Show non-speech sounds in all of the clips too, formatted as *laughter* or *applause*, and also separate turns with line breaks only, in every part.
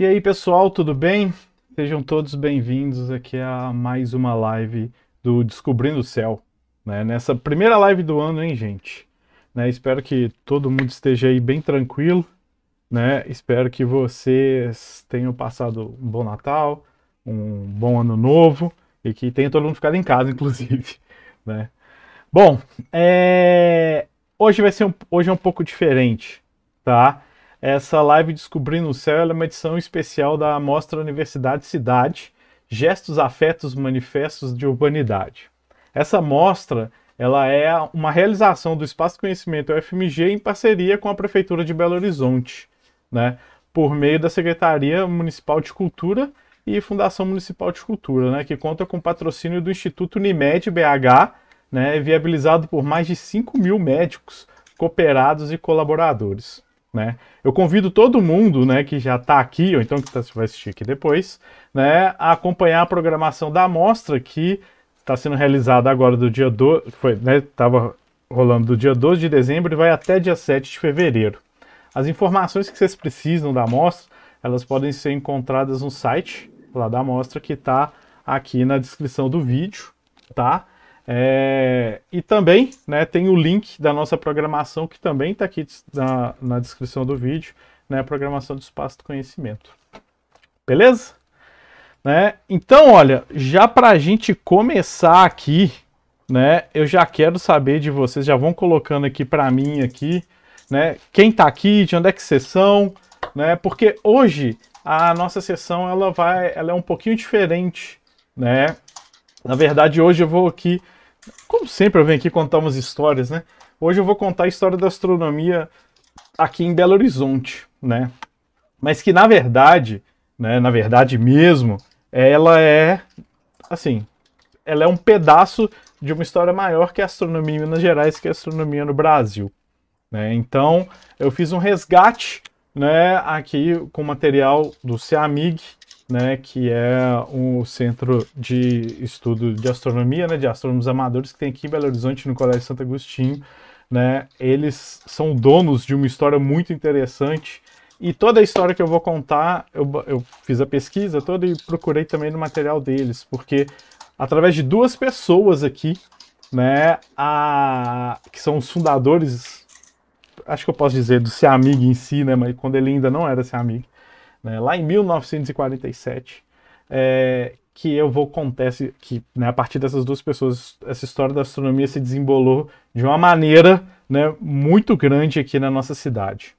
E aí, pessoal, tudo bem? Sejam todos bem-vindos aqui a mais uma live do Descobrindo o Céu. Né? Nessa primeira live do ano, hein, gente? Né? Espero que todo mundo esteja aí bem tranquilo. Né? Espero que vocês tenham passado um bom Natal, um bom ano novo e que tenha todo mundo ficado em casa, *laughs* inclusive. Né? Bom, é... hoje vai ser um... hoje é um pouco diferente, tá? Essa live Descobrindo o Céu é uma edição especial da Mostra Universidade Cidade, Gestos, Afetos, Manifestos de Urbanidade. Essa mostra ela é uma realização do Espaço de Conhecimento UFMG em parceria com a Prefeitura de Belo Horizonte, né, por meio da Secretaria Municipal de Cultura e Fundação Municipal de Cultura, né, que conta com patrocínio do Instituto Unimed BH, né, viabilizado por mais de 5 mil médicos, cooperados e colaboradores. Né? Eu convido todo mundo né, que já está aqui, ou então que tá, vai assistir aqui depois, né, a acompanhar a programação da amostra que está sendo realizada agora do dia 12, estava né, rolando do dia 12 de dezembro e vai até dia 7 de fevereiro. As informações que vocês precisam da amostra, elas podem ser encontradas no site lá da amostra que está aqui na descrição do vídeo, tá? É, e também né, tem o link da nossa programação, que também está aqui na, na, descrição do vídeo, né, programação do espaço do conhecimento. Beleza? Né? Então, olha, já para a gente começar aqui, né, eu já quero saber de vocês, já vão colocando aqui para mim aqui, né, quem está aqui, de onde é que vocês são, né, porque hoje a nossa sessão ela vai, ela é um pouquinho diferente, né? Na verdade, hoje eu vou aqui como sempre, eu venho aqui contar umas histórias, né? Hoje eu vou contar a história da astronomia aqui em Belo Horizonte, né? Mas que na verdade, né, na verdade mesmo, ela é assim, ela é um pedaço de uma história maior que a astronomia em Minas Gerais, que a astronomia no Brasil, né? Então, eu fiz um resgate, né, aqui com material do CEAMIG, né, que é o um centro de estudo de astronomia, né, de astrônomos amadores que tem aqui em Belo Horizonte, no Colégio Santo Agostinho, né, eles são donos de uma história muito interessante e toda a história que eu vou contar, eu, eu fiz a pesquisa toda e procurei também no material deles, porque através de duas pessoas aqui, né, a, que são os fundadores, acho que eu posso dizer, do amigo em si, né, mas quando ele ainda não era amigo né, lá em 1947, é, que eu vou contar que né, a partir dessas duas pessoas essa história da astronomia se desembolou de uma maneira né, muito grande aqui na nossa cidade,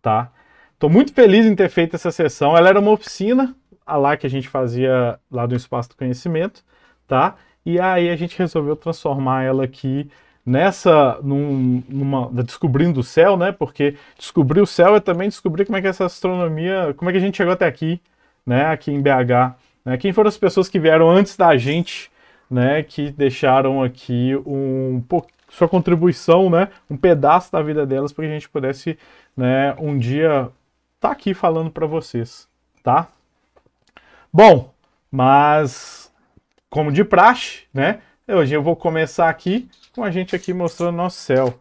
tá? Estou muito feliz em ter feito essa sessão. Ela era uma oficina lá que a gente fazia lá do Espaço do Conhecimento, tá? E aí a gente resolveu transformar ela aqui nessa num, numa descobrindo o céu, né? Porque descobrir o céu é também descobrir como é que essa astronomia, como é que a gente chegou até aqui, né? Aqui em BH, né? Quem foram as pessoas que vieram antes da gente, né? Que deixaram aqui um pouco sua contribuição, né? Um pedaço da vida delas para que a gente pudesse, né? Um dia tá aqui falando para vocês, tá? Bom, mas como de praxe, né? Hoje eu vou começar aqui com a gente aqui mostrando nosso céu.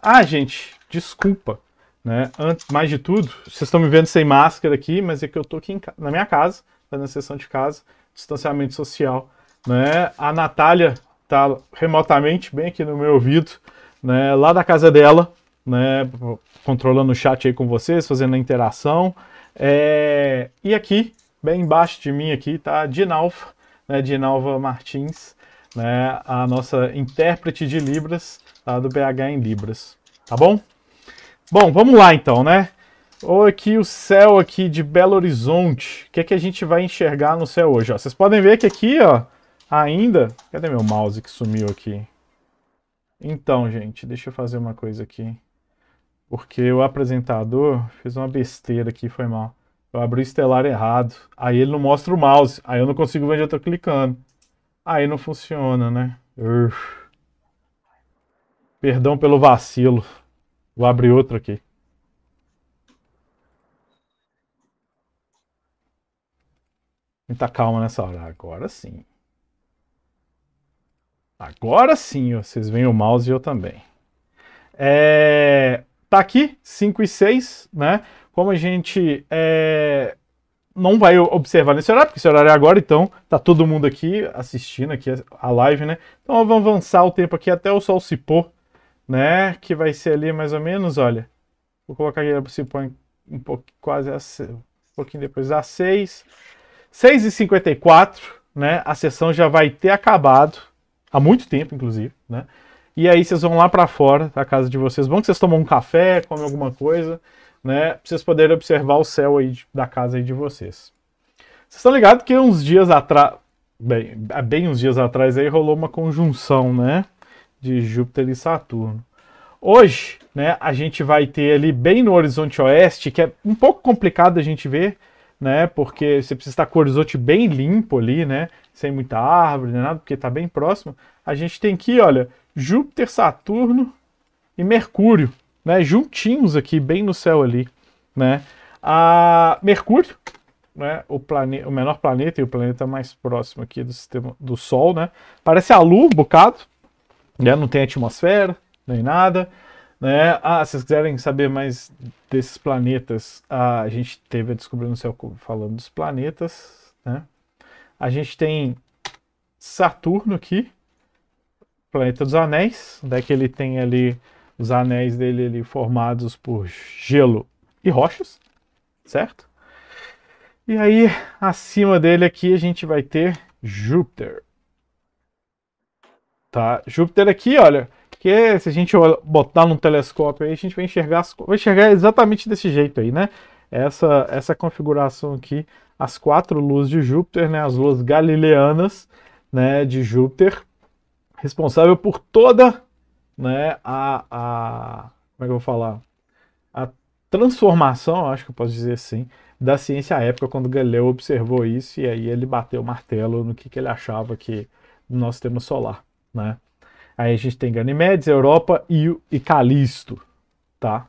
Ah, gente, desculpa. Né? Antes, mais de tudo, vocês estão me vendo sem máscara aqui, mas é que eu estou aqui em, na minha casa, tá na sessão de casa, distanciamento social. Né? A Natália está remotamente bem aqui no meu ouvido, né? lá da casa dela, né? controlando o chat aí com vocês, fazendo a interação. É... E aqui, bem embaixo de mim aqui, tá a né? Dinalva Martins, né, a nossa intérprete de Libras, tá, do BH em Libras, tá bom? Bom, vamos lá então, né? Ou aqui o céu aqui de Belo Horizonte, o que, é que a gente vai enxergar no céu hoje? vocês podem ver que aqui, ó, ainda... Cadê meu mouse que sumiu aqui? Então, gente, deixa eu fazer uma coisa aqui. Porque o apresentador fez uma besteira aqui, foi mal. Eu abri o estelar errado. Aí ele não mostra o mouse. Aí eu não consigo ver onde eu tô clicando. Aí não funciona, né? Uf. Perdão pelo vacilo. Vou abrir outro aqui. Muita calma nessa hora. Agora sim. Agora sim, vocês veem o mouse e eu também. É, tá aqui, 5 e 6, né? Como a gente é, não vai observar nesse horário, porque esse horário é agora, então tá todo mundo aqui assistindo aqui a live, né? Então vamos avançar o tempo aqui até o sol se pôr, né? Que vai ser ali mais ou menos, olha. Vou colocar aqui, se põe um pouco, quase um pouquinho depois às 6. 6h54, né? A sessão já vai ter acabado, há muito tempo, inclusive, né? E aí vocês vão lá para fora da casa de vocês. Bom que vocês tomam um café, comem alguma coisa né? Pra vocês poderem observar o céu aí de, da casa aí de vocês. Vocês estão ligados que uns dias atrás, bem, bem uns dias atrás aí rolou uma conjunção, né? De Júpiter e Saturno. Hoje, né, a gente vai ter ali bem no horizonte oeste, que é um pouco complicado a gente ver, né, porque você precisa estar com o horizonte bem limpo ali, né, sem muita árvore, nem nada, porque está bem próximo. A gente tem aqui, olha, Júpiter, Saturno e Mercúrio, né, juntinhos aqui, bem no céu ali, né? A Mercúrio, né, o, plane... o menor planeta e o planeta mais próximo aqui do sistema do Sol, né? Parece a Lua um bocado, né? Não tem atmosfera, nem nada, né? Ah, se vocês quiserem saber mais desses planetas, a gente teve a Descobrindo no Céu falando dos planetas, né? A gente tem Saturno aqui, planeta dos anéis, daquele né, que ele tem ali os anéis dele ali formados por gelo e rochas, certo? E aí, acima dele aqui, a gente vai ter Júpiter. Tá? Júpiter aqui, olha, que se a gente botar num telescópio aí, a gente vai enxergar, as, vai enxergar exatamente desse jeito aí, né? Essa, essa configuração aqui, as quatro luzes de Júpiter, né? As luzes galileanas, né, de Júpiter, responsável por toda né, a, a. Como é que eu vou falar? A transformação, acho que eu posso dizer assim, da ciência à época, quando Galileu observou isso e aí ele bateu o martelo no que, que ele achava que nós temos solar, né? Aí a gente tem Ganymedes, Europa e, e Calisto, tá?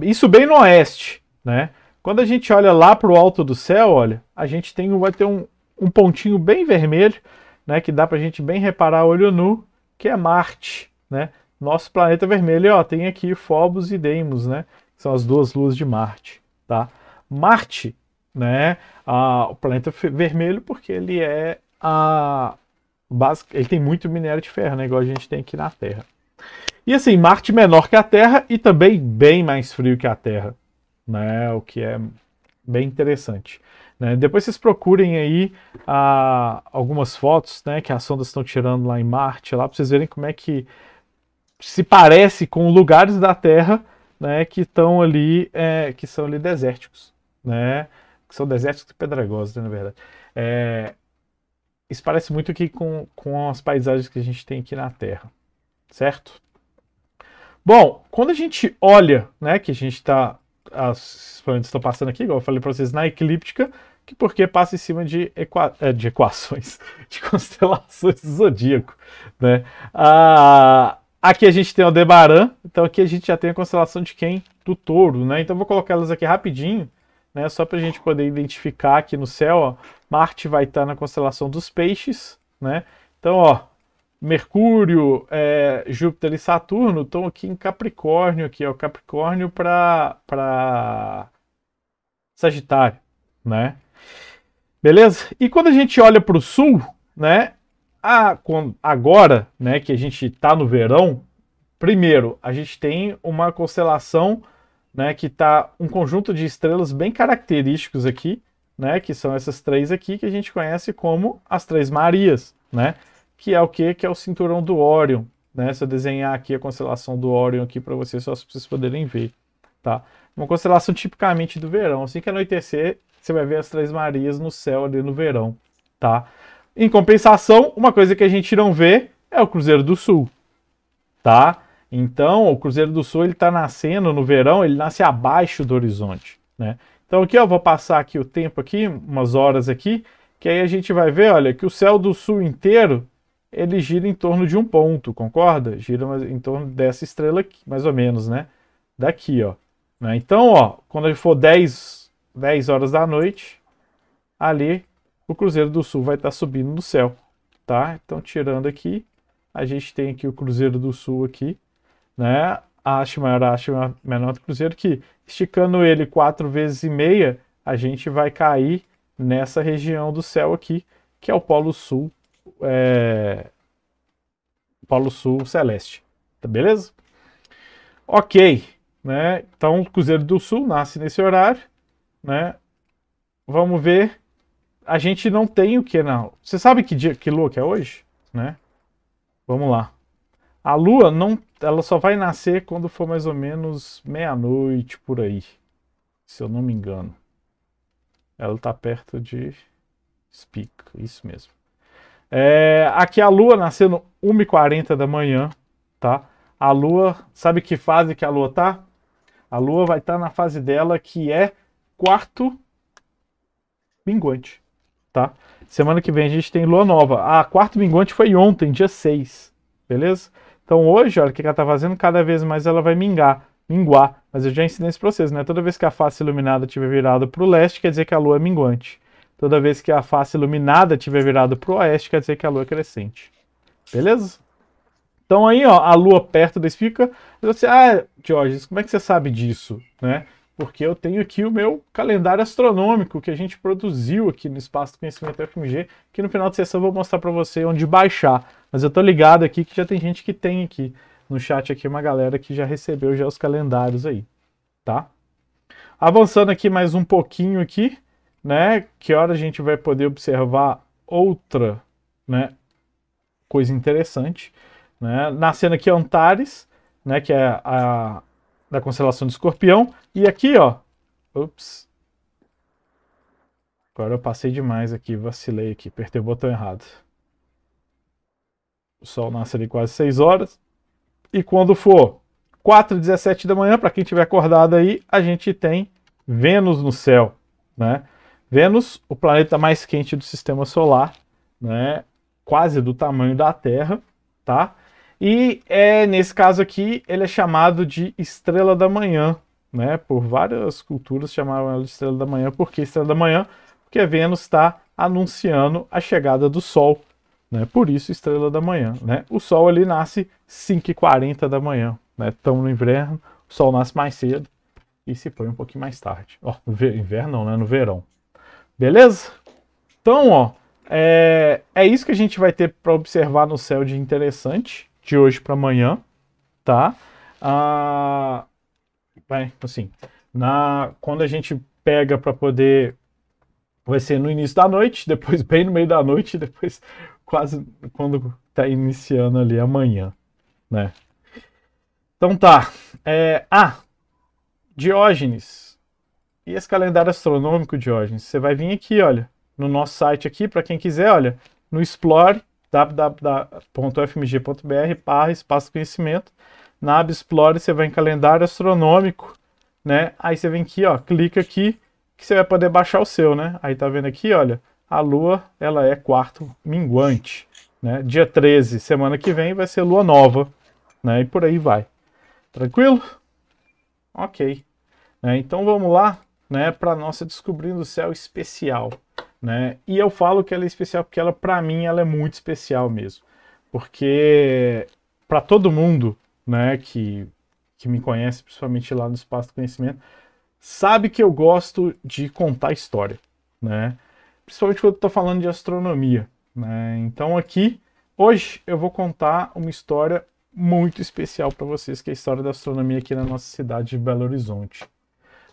Isso bem no oeste, né? Quando a gente olha lá para o alto do céu, olha, a gente tem, vai ter um, um pontinho bem vermelho, né, que dá para a gente bem reparar olho nu, que é Marte, né? Nosso planeta vermelho, ó, tem aqui Phobos e Deimos, né? Que são as duas luas de Marte, tá? Marte, né? a o planeta vermelho porque ele é a base, ele tem muito minério de ferro, né? Igual a gente tem aqui na Terra. E assim, Marte menor que a Terra e também bem mais frio que a Terra, né? O que é bem interessante. Né? Depois vocês procurem aí ah, algumas fotos né, que as sondas estão tirando lá em Marte, lá para vocês verem como é que se parece com lugares da Terra né, que estão ali, é, que são ali desérticos, né, que são desérticos e pedregosos, né, na verdade. É, isso parece muito aqui com, com as paisagens que a gente tem aqui na Terra, certo? Bom, quando a gente olha, né, que a gente está, os planetas estão passando aqui, igual eu falei para vocês, na eclíptica, que porque passa em cima de, equa é, de equações, *laughs* de constelações do zodíaco, né? Ah, Aqui a gente tem o Debaran, então aqui a gente já tem a constelação de quem? Do touro, né? Então vou colocar elas aqui rapidinho, né? Só para a gente poder identificar aqui no céu, ó. Marte vai estar tá na constelação dos peixes, né? Então, ó, Mercúrio, é, Júpiter e Saturno estão aqui em Capricórnio, aqui, ó. Capricórnio para Sagitário, né? Beleza? E quando a gente olha para o sul, né? a, ah, quando, agora, né, que a gente está no verão, primeiro, a gente tem uma constelação, né, que está um conjunto de estrelas bem característicos aqui, né, que são essas três aqui que a gente conhece como as Três Marias, né, que é o que que é o cinturão do Órion, né? Se eu desenhar aqui a constelação do Órion aqui para vocês, só para vocês poderem ver, tá? Uma constelação tipicamente do verão. Assim que anoitecer, você vai ver as Três Marias no céu ali no verão, tá? Em compensação, uma coisa que a gente não vê é o Cruzeiro do Sul, tá? Então, o Cruzeiro do Sul ele está nascendo no verão, ele nasce abaixo do horizonte, né? Então aqui ó, vou passar aqui o tempo aqui, umas horas aqui, que aí a gente vai ver, olha, que o céu do sul inteiro ele gira em torno de um ponto, concorda? Gira em torno dessa estrela aqui, mais ou menos, né? Daqui, ó. Né? Então, ó, quando for 10, 10 horas da noite, ali o Cruzeiro do Sul vai estar tá subindo no céu, tá? Então, tirando aqui, a gente tem aqui o Cruzeiro do Sul aqui, né? A haste maior, a haste menor do Cruzeiro, que esticando ele quatro vezes e meia, a gente vai cair nessa região do céu aqui, que é o Polo Sul, é... Polo Sul Celeste, tá beleza? Ok, né? Então o Cruzeiro do Sul nasce nesse horário, né? Vamos ver a gente não tem o que não. Né? Você sabe que dia que lua que é hoje, né? Vamos lá. A lua não, ela só vai nascer quando for mais ou menos meia-noite por aí, se eu não me engano. Ela está perto de Spica, isso mesmo. É, aqui a lua nascendo 1h40 da manhã, tá? A lua, sabe que fase que a lua tá? A lua vai estar tá na fase dela que é quarto minguante tá? Semana que vem a gente tem lua nova. A quarta minguante foi ontem, dia 6, beleza? Então hoje, olha o que ela tá fazendo, cada vez mais ela vai mingar, minguar. Mas eu já ensinei esse processo, né? Toda vez que a face iluminada estiver virada para o leste, quer dizer que a lua é minguante. Toda vez que a face iluminada estiver virada para o oeste, quer dizer que a lua é crescente. Beleza? Então aí, ó, a lua perto da espica. Você, ah, Jorge, como é que você sabe disso, né? porque eu tenho aqui o meu calendário astronômico que a gente produziu aqui no Espaço do Conhecimento FMG, que no final de sessão eu vou mostrar para você onde baixar. Mas eu tô ligado aqui que já tem gente que tem aqui no chat aqui uma galera que já recebeu já os calendários aí, tá? Avançando aqui mais um pouquinho aqui, né? Que hora a gente vai poder observar outra, né, coisa interessante, né? Nascendo aqui Antares, né, que é a, da constelação de Escorpião. E aqui, ó, ups, agora eu passei demais aqui, vacilei aqui, apertei o botão errado. O Sol nasce ali quase 6 horas. E quando for 4 17 da manhã, para quem tiver acordado aí, a gente tem Vênus no céu, né? Vênus, o planeta mais quente do sistema solar, né? Quase do tamanho da Terra, tá? E é, nesse caso aqui, ele é chamado de estrela da manhã, né? Por várias culturas chamaram ela de estrela da manhã. Por que estrela da manhã? Porque Vênus está anunciando a chegada do Sol, né? Por isso estrela da manhã, né? O Sol ali nasce 5h40 da manhã, né? Estamos no inverno, o Sol nasce mais cedo e se põe um pouquinho mais tarde. Ó, inverno não, né? No verão. Beleza? Então, ó, é, é isso que a gente vai ter para observar no céu de interessante de hoje para amanhã, tá? Ah, bem, assim, na, quando a gente pega para poder. Vai ser no início da noite, *laughs* depois bem no meio da noite, depois quase quando tá iniciando ali amanhã, né? Então tá. É, ah, Diógenes. E esse calendário astronômico, Diógenes? Você vai vir aqui, olha, no nosso site aqui, para quem quiser, olha, no Explore www.fmg.br barra espaço conhecimento. Na aba Explore você vai em calendário astronômico, né? Aí você vem aqui, ó, clica aqui que você vai poder baixar o seu, né? Aí tá vendo aqui, olha, a lua, ela é quarto minguante, né? Dia 13, semana que vem vai ser lua nova, né? E por aí vai. Tranquilo? OK. Né? Então vamos lá, né, para nossa descobrindo o céu especial né? E eu falo que ela é especial porque ela, para mim, ela é muito especial mesmo, porque para todo mundo, né, que que me conhece, principalmente lá no espaço do conhecimento, sabe que eu gosto de contar história, né? Principalmente quando eu tô falando de astronomia, né? Então aqui hoje eu vou contar uma história muito especial para vocês, que é a história da astronomia aqui na nossa cidade de Belo Horizonte,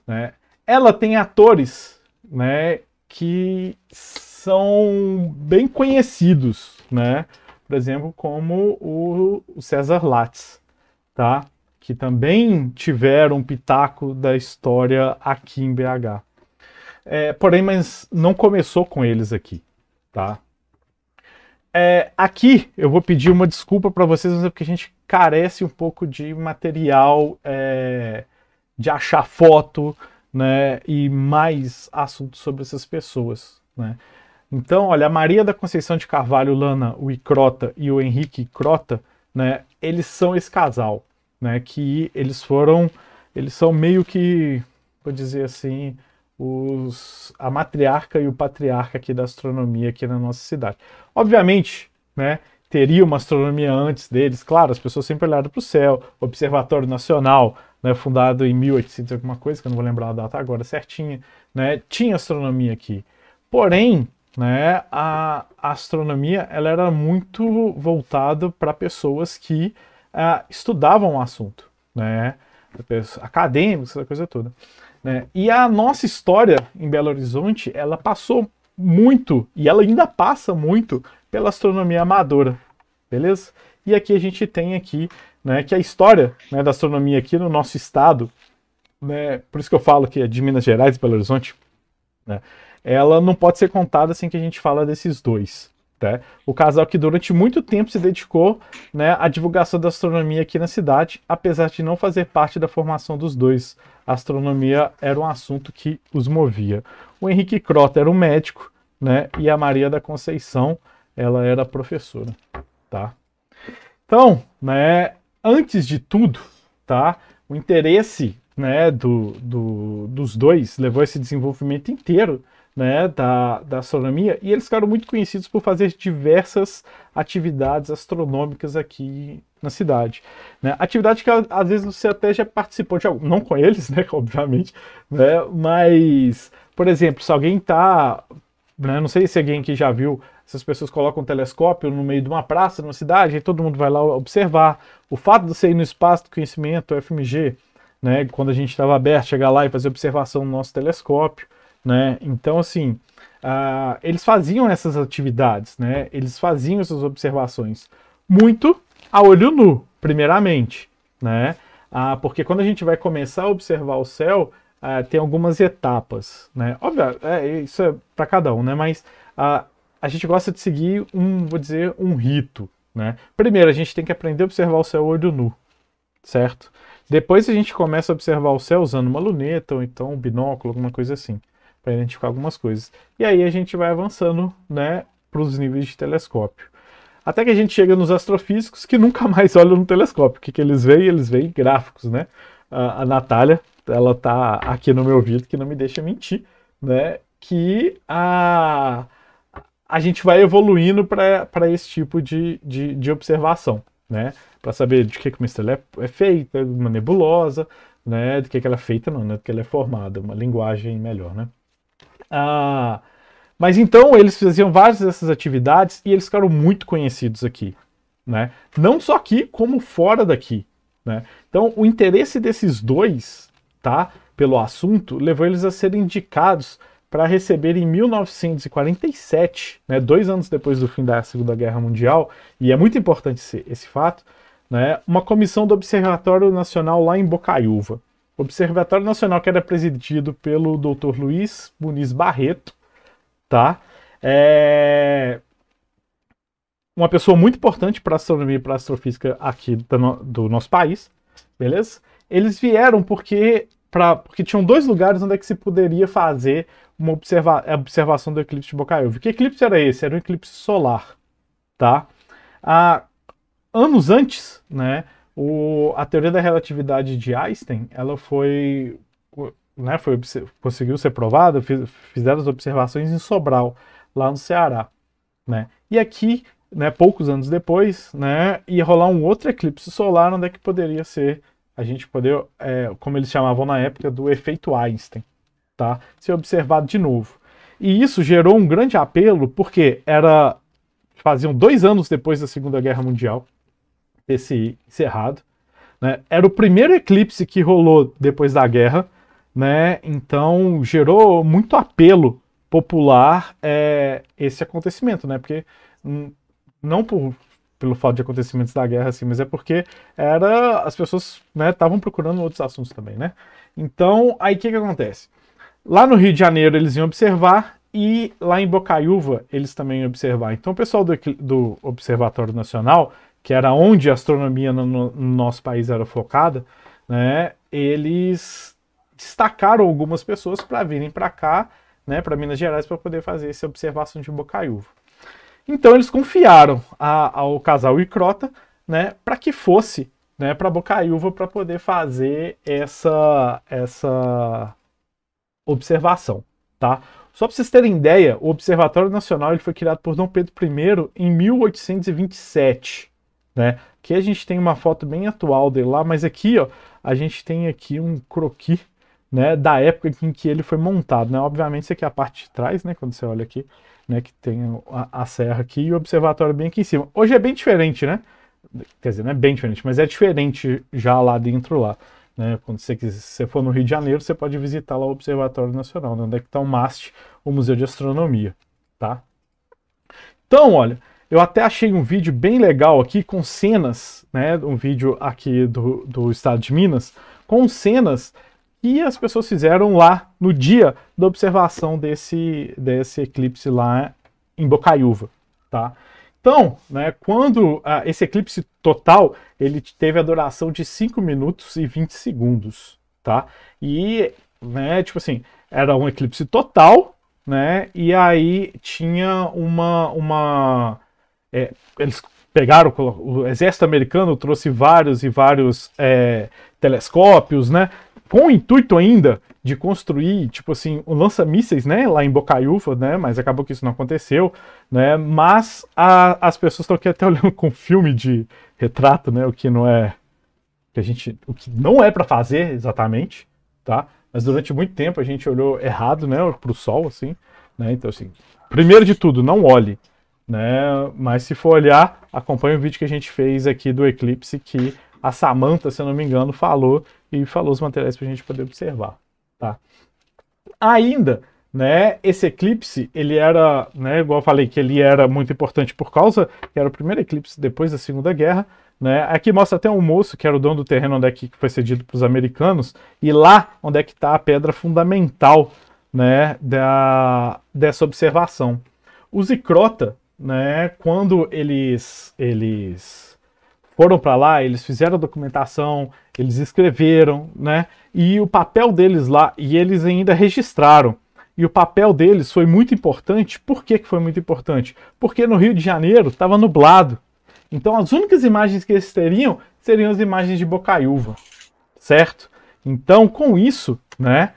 né? Ela tem atores, né, que são bem conhecidos, né? Por exemplo, como o, César Lattes, tá? Que também tiveram um pitaco da história aqui em BH. É, porém, mas não começou com eles aqui, tá? É, aqui eu vou pedir uma desculpa para vocês, mas é porque a gente carece um pouco de material, é, de achar foto, né, e mais assuntos sobre essas pessoas. Né? Então, olha, a Maria da Conceição de Carvalho Lana, o Icrota e o Henrique Crota, né, eles são esse casal, né, que eles foram, eles são meio que, vou dizer assim, os, a matriarca e o patriarca aqui da astronomia aqui na nossa cidade. Obviamente, né, teria uma astronomia antes deles, claro, as pessoas sempre olharam para o céu, Observatório Nacional, né, fundado em 1800 alguma coisa, que eu não vou lembrar a data agora certinha, né, tinha astronomia aqui. Porém, né, a, astronomia ela era muito voltada para pessoas que uh, estudavam o assunto, né, acadêmicos, essa coisa toda. Né? E a nossa história em Belo Horizonte, ela passou muito, e ela ainda passa muito, pela astronomia amadora, beleza? E aqui a gente tem aqui né, que é a história né, da astronomia aqui no nosso estado, né, por isso que eu falo que é de Minas Gerais e Belo Horizonte, né, ela não pode ser contada sem que a gente fala desses dois. Tá? O casal que durante muito tempo se dedicou né, à divulgação da astronomia aqui na cidade, apesar de não fazer parte da formação dos dois. A astronomia era um assunto que os movia. O Henrique Crota era um médico né, e a Maria da Conceição ela era professora. Tá? Então, né, antes de tudo, tá? O interesse né, do, do, dos dois levou esse desenvolvimento inteiro né, da, da astronomia e eles ficaram muito conhecidos por fazer diversas atividades astronômicas aqui na cidade. Né? Atividade que às vezes você até já participou de algum, não com eles, *laughs* né, obviamente, né, mas, por exemplo, se alguém está, né, não sei se alguém que já viu essas pessoas colocam um telescópio no meio de uma praça, numa cidade, e todo mundo vai lá observar. O fato de você ir no espaço do conhecimento, FMG, né, quando a gente estava aberto, chegar lá e fazer observação no nosso telescópio, né? Então, assim, uh, eles faziam essas atividades, né? Eles faziam essas observações muito a olho nu, primeiramente, né? Uh, porque quando a gente vai começar a observar o céu, uh, tem algumas etapas, né? Óbvio, é, isso é para cada um, né? Mas uh, a gente gosta de seguir um, vou dizer, um rito, né? Primeiro, a gente tem que aprender a observar o céu olho nu, certo? Depois a gente começa a observar o céu usando uma luneta ou então um binóculo, alguma coisa assim, para identificar algumas coisas. E aí a gente vai avançando, né, para os níveis de telescópio. Até que a gente chega nos astrofísicos que nunca *laughs* mais olham no telescópio. O que, que eles veem? Eles veem gráficos, né? A, a Natália, ela tá aqui no meu ouvido, que não me deixa mentir, né? Que a, a gente vai evoluindo para esse tipo de, de, de observação, né? Para saber de que, que uma estrela é, feita, uma nebulosa, né? Do que, que ela é feita, não, né? Do que ela é formada, uma linguagem melhor, né? Ah, mas então eles faziam várias dessas atividades e eles ficaram muito conhecidos aqui, né? Não só aqui, como fora daqui, né? Então o interesse desses dois, tá? Pelo assunto, levou eles a serem indicados para receber em 1947, né, dois anos depois do fim da Segunda Guerra Mundial, e é muito importante esse, esse fato, né, uma comissão do Observatório Nacional lá em Bocaiúva. O Observatório Nacional que era presidido pelo Dr. Luiz Muniz Barreto, tá? É... Uma pessoa muito importante para astronomia e para astrofísica aqui do, do nosso país, beleza? Eles vieram porque Pra, porque tinham dois lugares onde é que se poderia fazer uma observa observação do eclipse de Bocaiúva. Que eclipse era esse? Era um eclipse solar, tá? Há anos antes, né, o, a teoria da relatividade de Einstein, ela foi, né, foi conseguiu ser provada, fiz, fizeram as observações em Sobral, lá no Ceará, né? E aqui, né, poucos anos depois, né, ia rolar um outro eclipse solar, onde é que poderia ser a gente poder, é, como eles chamavam na época, do efeito Einstein, tá? Ser observado de novo. E isso gerou um grande apelo, porque era faziam dois anos depois da Segunda Guerra Mundial ter se encerrado. Né? Era o primeiro eclipse que rolou depois da guerra, né? Então gerou muito apelo popular é, esse acontecimento, né? Porque hum, não por pelo fato de acontecimentos da guerra, assim, mas é porque era as pessoas estavam né, procurando outros assuntos também, né? Então, aí o que, que acontece? Lá no Rio de Janeiro eles iam observar e lá em Bocaiúva eles também iam observar. Então o pessoal do, do Observatório Nacional, que era onde a astronomia no, no nosso país era focada, né, eles destacaram algumas pessoas para virem para cá, né, para Minas Gerais, para poder fazer essa observação de Bocaiúva. Então eles confiaram a, ao casal Icrota, né, para que fosse, né, para Bocaiúva para poder fazer essa essa observação, tá? Só para vocês terem ideia, o Observatório Nacional ele foi criado por Dom Pedro I em 1827, né? Que a gente tem uma foto bem atual dele lá, mas aqui, ó, a gente tem aqui um croquis, né, da época em que ele foi montado, né? Obviamente isso aqui é a parte de trás, né, quando você olha aqui, né, que tem a, a serra aqui e o observatório bem aqui em cima. Hoje é bem diferente, né? Quer dizer, não é bem diferente, mas é diferente já lá dentro lá. Né? Quando você, quiser, se você for no Rio de Janeiro, você pode visitar lá o Observatório Nacional, né? onde é que está o MAST, o Museu de Astronomia, tá? Então, olha, eu até achei um vídeo bem legal aqui com cenas, né? Um vídeo aqui do, do estado de Minas, com cenas que as pessoas fizeram lá no dia da observação desse, desse eclipse lá em Bocaiúva, tá? Então, né, quando ah, esse eclipse total, ele teve a duração de 5 minutos e 20 segundos, tá? E, né, tipo assim, era um eclipse total, né? E aí tinha uma... uma é, eles pegaram, o exército americano trouxe vários e vários é, telescópios, né? com o intuito ainda de construir, tipo assim, o um lança-mísseis, né, lá em Bocaiúfa, né, mas acabou que isso não aconteceu, né, mas a, as pessoas estão aqui até olhando com filme de retrato, né, o que não é, que a gente, o que não é para fazer exatamente, tá, mas durante muito tempo a gente olhou errado, né, pro sol, assim, né, então assim, primeiro de tudo, não olhe, né, mas se for olhar, acompanhe o vídeo que a gente fez aqui do eclipse que a Samantha, se eu não me engano, falou e falou os materiais para a gente poder observar, tá? Ainda, né, esse eclipse, ele era, né, igual eu falei que ele era muito importante por causa que era o primeiro eclipse depois da Segunda Guerra, né? Aqui mostra até um moço que era o dono do terreno onde é que foi cedido para os americanos e lá onde é que está a pedra fundamental, né, da dessa observação. Os Icrota, né, quando eles eles foram para lá, eles fizeram a documentação, eles escreveram, né? E o papel deles lá, e eles ainda registraram. E o papel deles foi muito importante. Por que, que foi muito importante? Porque no Rio de Janeiro estava nublado. Então as únicas imagens que eles teriam seriam as imagens de Bocaiúva, certo? Então com isso, né?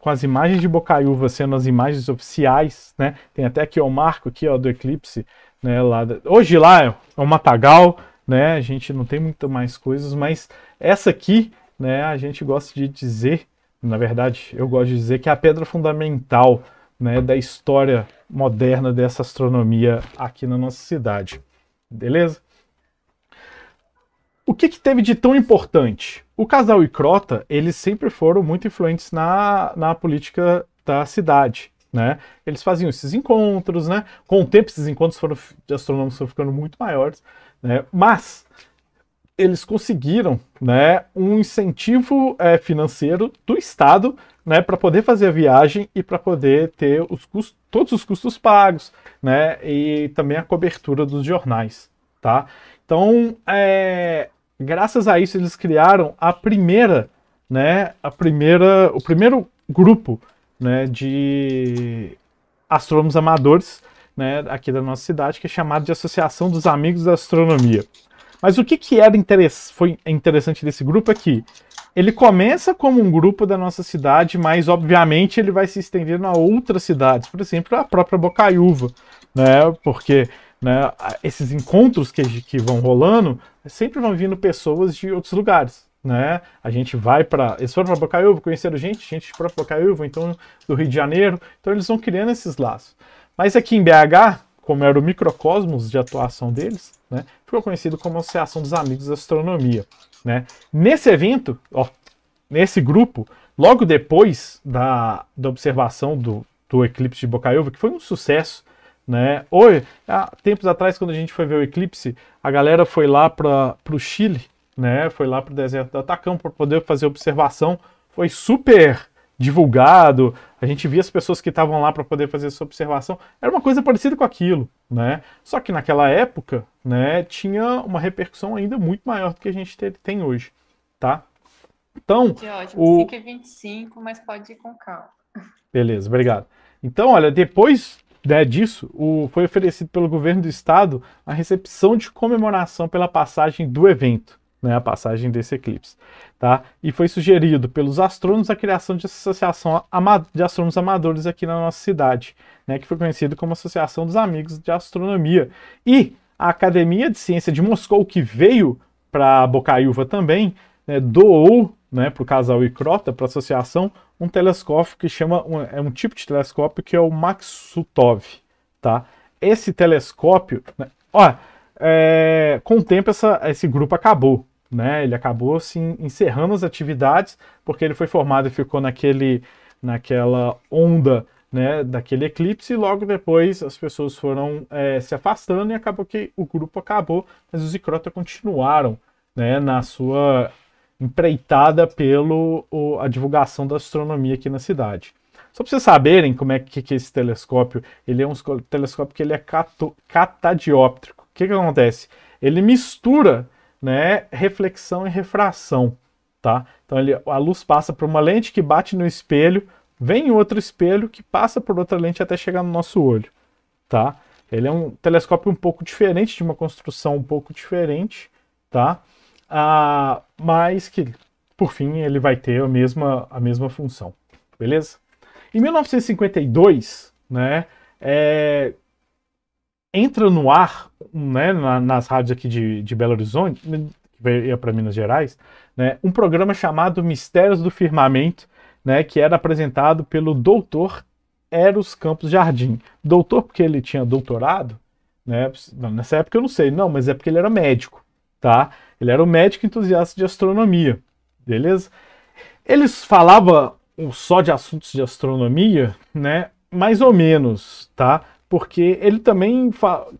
Com as imagens de Bocaiúva sendo as imagens oficiais, né? Tem até aqui o marco aqui ó, do eclipse, né? Lá Hoje lá é o matagal, né? A gente não tem muito mais coisas, mas essa aqui, né, a gente gosta de dizer, na verdade, eu gosto de dizer que é a pedra fundamental, né, da história moderna dessa astronomia aqui na nossa cidade. Beleza? O que, que teve de tão importante? O casal e Crota, eles sempre foram muito influentes na, na política da cidade, né? Eles faziam esses encontros, né? Com o tempo, esses encontros foram, de astronômos foram ficando muito maiores, né? Mas eles conseguiram né, um incentivo é, financeiro do Estado né, para poder fazer a viagem e para poder ter os custos, todos os custos pagos né, e também a cobertura dos jornais. Tá? Então, é, graças a isso, eles criaram a primeira, né, a primeira, o primeiro grupo né, de astrônomos amadores né, aqui da nossa cidade, que é chamado de Associação dos Amigos da Astronomia. Mas o que, que era interesse, foi interessante desse grupo é que ele começa como um grupo da nossa cidade, mas obviamente ele vai se estendendo a outras cidades, por exemplo, a própria Bocaiúva, né? Porque né, esses encontros que, que vão rolando sempre vão vindo pessoas de outros lugares. Né? A gente vai para. Eles foram para Bocaiúva, conheceram gente, gente de própria Bocaiúva, então do Rio de Janeiro. Então eles vão criando esses laços. Mas aqui em BH, como era o microcosmos de atuação deles, né, ficou conhecido como Associação dos Amigos da Astronomia. Né? Nesse evento, ó, nesse grupo, logo depois da, da observação do, do eclipse de Bocaiúva, que foi um sucesso, né? Hoje, há tempos atrás, quando a gente foi ver o eclipse, a galera foi lá para o Chile, né? Foi lá para o deserto do Atacama para poder fazer observação. Foi super divulgado, a gente via as pessoas que estavam lá para poder fazer essa observação, era uma coisa parecida com aquilo, né? Só que naquela época, né, tinha uma repercussão ainda muito maior do que a gente tem hoje, tá? Então, que ótimo, o... 5 e 25, mas pode ir com calma. Beleza, obrigado. Então, olha, depois né, disso, o, foi oferecido pelo governo do estado a recepção de comemoração pela passagem do evento né, a passagem desse eclipse. Tá? E foi sugerido pelos astrônomos a criação de associação de astrônomos amadores aqui na nossa cidade, né, que foi conhecido como Associação dos Amigos de Astronomia. E a Academia de Ciência de Moscou, que veio para Bocaiúva também, né, doou né, para o casal Icrota, para a associação, um telescópio que chama, um, é um tipo de telescópio que é o Maxutov. Tá? Esse telescópio, né, ó, é, com o tempo essa, esse grupo acabou, né? Ele acabou se encerrando as atividades porque ele foi formado e ficou naquele, naquela onda, né? Daquele eclipse e logo depois as pessoas foram é, se afastando e acabou que o grupo acabou, mas os Icrota continuaram, né? Na sua empreitada pelo o, a divulgação da astronomia aqui na cidade. Só para vocês saberem como é que, que esse telescópio, ele é um telescópio que ele é cato, catadióptrico. O que, que acontece? Ele mistura né, reflexão e refração, tá? Então ele, a luz passa por uma lente que bate no espelho, vem outro espelho que passa por outra lente até chegar no nosso olho, tá? Ele é um telescópio um pouco diferente, de uma construção um pouco diferente, tá? Ah, mas que, por fim, ele vai ter a mesma, a mesma função, beleza? Em 1952, né, é, entra no ar, né, na, nas rádios aqui de, de Belo Horizonte, que ia para Minas Gerais, né, um programa chamado Mistérios do Firmamento, né, que era apresentado pelo doutor Eros Campos Jardim. Doutor porque ele tinha doutorado, né, nessa época eu não sei, não, mas é porque ele era médico, tá? Ele era um médico entusiasta de astronomia, beleza? Eles falavam só de assuntos de astronomia, né, mais ou menos, tá? porque ele também,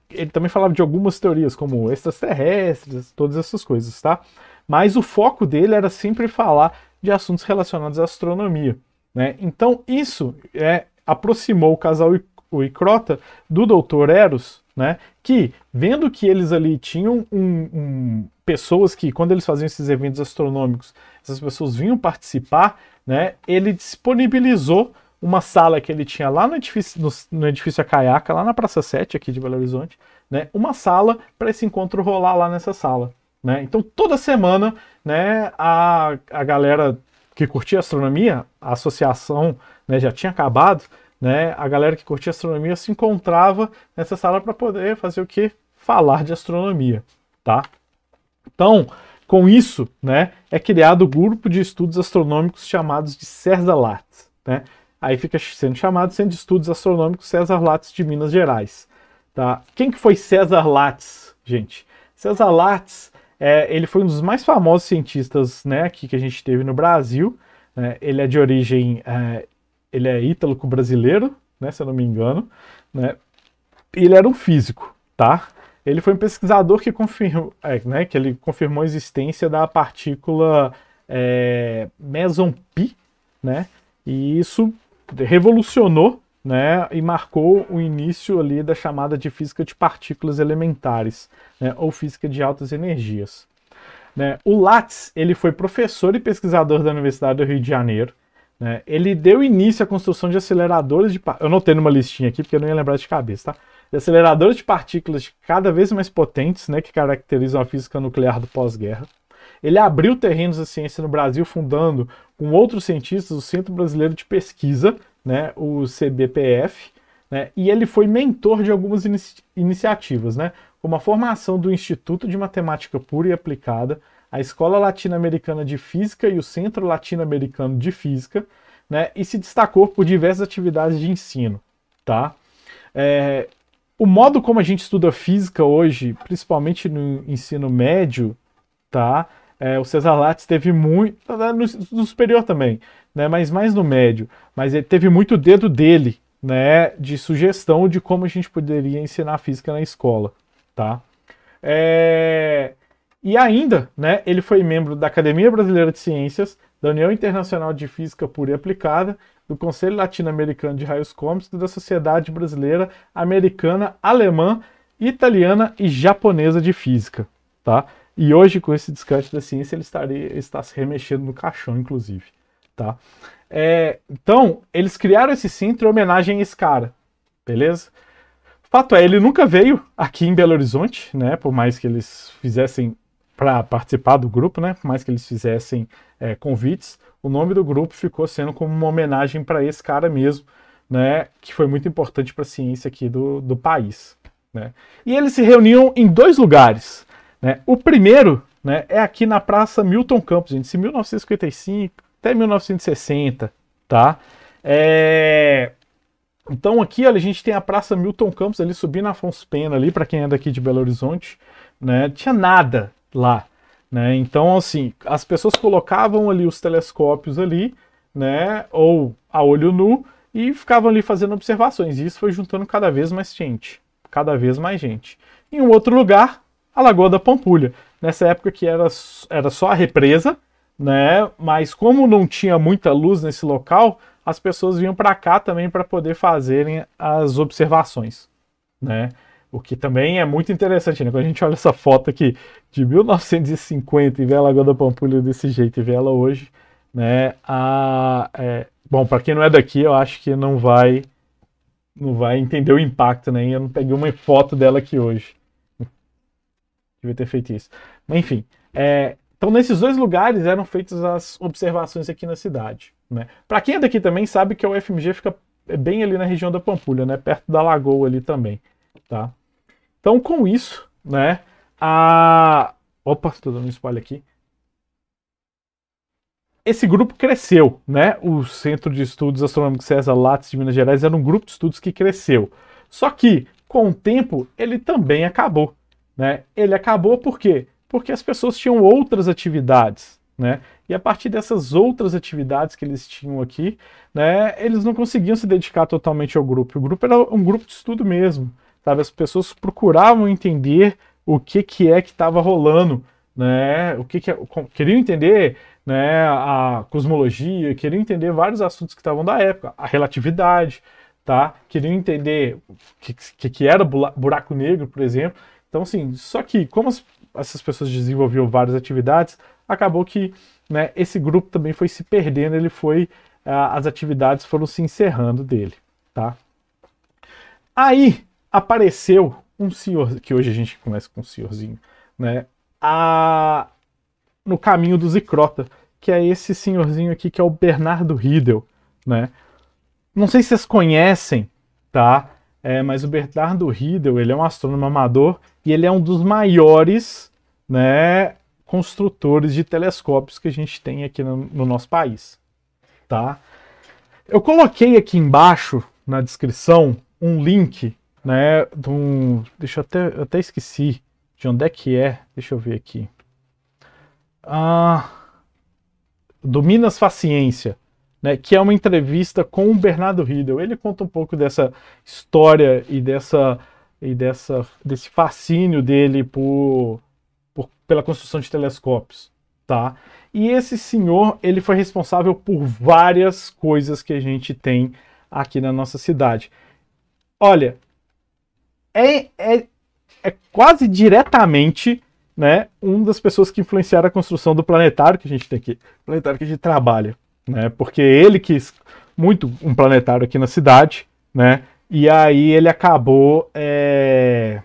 ele também falava de algumas teorias, como extraterrestres, todas essas coisas, tá? Mas o foco dele era sempre falar de assuntos relacionados à astronomia, né? Então isso é, aproximou o casal Uicrota do Dr. Eros, né? Que, vendo que eles ali tinham um, um, pessoas que, quando eles faziam esses eventos astronômicos, essas pessoas vinham participar, né? Ele disponibilizou uma sala que ele tinha lá no edifício, no, no edifício Acaiaca, lá na Praça 7, aqui de Belo Horizonte, né? Uma sala para esse encontro rolar lá nessa sala. Né? Então, toda semana, né, a, a galera que curtia astronomia, a associação né, já tinha acabado, né, a galera que curtia astronomia se encontrava nessa sala para poder fazer o que? Falar de astronomia, tá? Então, com isso, né, é criado o grupo de estudos astronômicos chamados de LAT né? Aí fica sendo chamado Centro de Estudos Astronômicos César Lattes de Minas Gerais. Tá? Quem que foi César Lattes, gente? César Lattes, é, ele foi um dos mais famosos cientistas né, aqui que a gente teve no Brasil. Né? Ele é de origem, é, ele é ítalo-brasileiro, né, se eu não me engano. Né? Ele era um físico, tá? Ele foi um pesquisador que confirmou, é, né, que ele confirmou a existência da partícula é, meson pi, né? E isso revolucionou né, e marcou o início ali da chamada de física de partículas elementares, né, ou física de altas energias. Né, o Lattes ele foi professor e pesquisador da Universidade do Rio de Janeiro. Né, ele deu início à construção de aceleradores de eu anotei numa listinha aqui porque eu não ia lembrar de cabeça, tá? De aceleradores de partículas cada vez mais potentes, né, que caracterizam a física nuclear do pós-guerra. Ele abriu terrenos da ciência no Brasil, fundando com outros cientistas o Centro Brasileiro de Pesquisa, né, o CBPF, né, e ele foi mentor de algumas inici iniciativas, né, como a formação do Instituto de Matemática Pura e Aplicada, a Escola Latino-Americana de Física e o Centro Latino-Americano de Física, né, e se destacou por diversas atividades de ensino. Tá? É, o modo como a gente estuda física hoje, principalmente no ensino médio, tá? É, o Cesar Lattes teve muito. No, no, superior também, né? Mas mais no médio. Mas ele teve muito dedo dele, né? De sugestão de como a gente poderia ensinar física na escola, tá? É... E ainda, né? Ele foi membro da Academia Brasileira de Ciências, da União Internacional de Física Pura e Aplicada, do Conselho Latino-Americano de Raios Cômicos e da Sociedade Brasileira Americana, Alemã, Italiana e Japonesa de Física, tá? E hoje, com esse descanso da ciência, ele, estaria, está se remexendo no caixão, inclusive. Tá? É, então, eles criaram esse cinto em homenagem a esse cara, beleza? Fato é, ele nunca veio aqui em Belo Horizonte, né? Por mais que eles fizessem para participar do grupo, né? Por mais que eles fizessem é, convites, o nome do grupo ficou sendo como uma homenagem para esse cara mesmo, né? Que foi muito importante para a ciência aqui do, do país, né? E eles se reuniam em dois lugares. Né? O primeiro né, é aqui na Praça Milton Campos, gente, de 1955 até 1960, tá? É... Então aqui olha, a gente tem a Praça Milton Campos ali subindo na Afonso Pena ali para quem é daqui de Belo Horizonte, né? Tinha nada lá, né? Então assim, as pessoas colocavam ali os telescópios ali, né, ou a olho nu e ficavam ali fazendo observações. E isso foi juntando cada vez mais gente, cada vez mais gente. Em um outro lugar, a Lagoa da Pampulha. Nessa época que era, era só a represa, né? Mas como não tinha muita luz nesse local, as pessoas vinham para cá também para poder fazerem as observações, né? O que também é muito interessante, né? Quando a gente olha essa foto aqui de 1950 e vê a Lagoa da Pampulha desse jeito e vê ela hoje, né? A, é, bom, para quem não é daqui, eu acho que não vai não vai entender o impacto, né? Eu não peguei uma foto dela aqui hoje. Devia ter feito isso. Mas enfim. É, então, nesses dois lugares eram feitas as observações aqui na cidade. Né? Para quem é daqui também sabe que a UFMG fica bem ali na região da Pampulha, né? perto da Lagoa ali também. Tá? Então, com isso, né? A... Opa, estou dando um spoiler aqui. Esse grupo cresceu, né? O Centro de Estudos Astronômicos César Lattes de Minas Gerais era um grupo de estudos que cresceu. Só que, com o tempo, ele também acabou. Né? Ele acabou por quê? Porque as pessoas tinham outras atividades. Né? E a partir dessas outras atividades que eles tinham aqui, né, eles não conseguiam se dedicar totalmente ao grupo. O grupo era um grupo de estudo mesmo, sabe? As pessoas procuravam entender o que, que é que estava rolando, né? O que, que é, queriam entender, né, a cosmologia, queriam entender vários assuntos que estavam da época, a relatividade, tá? Queriam entender o que, que, que era buraco negro, por exemplo. Então, assim, só que como as, essas pessoas desenvolviam várias atividades, acabou que né, esse grupo também foi se perdendo, ele foi. Uh, as atividades foram se encerrando dele, tá? Aí apareceu um senhor, que hoje a gente começa com um senhorzinho, né? A, no caminho do Zicrota, que é esse senhorzinho aqui, que é o Bernardo Riddle, né? Não sei se vocês conhecem, tá? É, mas o Bertrand Riddle, ele é um astrônomo amador e ele é um dos maiores né, construtores de telescópios que a gente tem aqui no, no nosso país. Tá? Eu coloquei aqui embaixo, na descrição, um link né, de um... Deixa eu até, eu até esqueci de onde é que é. Deixa eu ver aqui. Ah, do Minas Faciência né, que é uma entrevista com o Bernardo Riddle. Ele conta um pouco dessa história e dessa e dessa desse fascínio dele por, por pela construção de telescópios, tá? E esse senhor, ele foi responsável por várias coisas que a gente tem aqui na nossa cidade. Olha, é, é, é quase diretamente né, uma das pessoas que influenciaram a construção do planetário que a gente tem aqui, planetário que a gente trabalha né? Porque ele quis muito um planetário aqui na cidade, né? E aí ele acabou. É...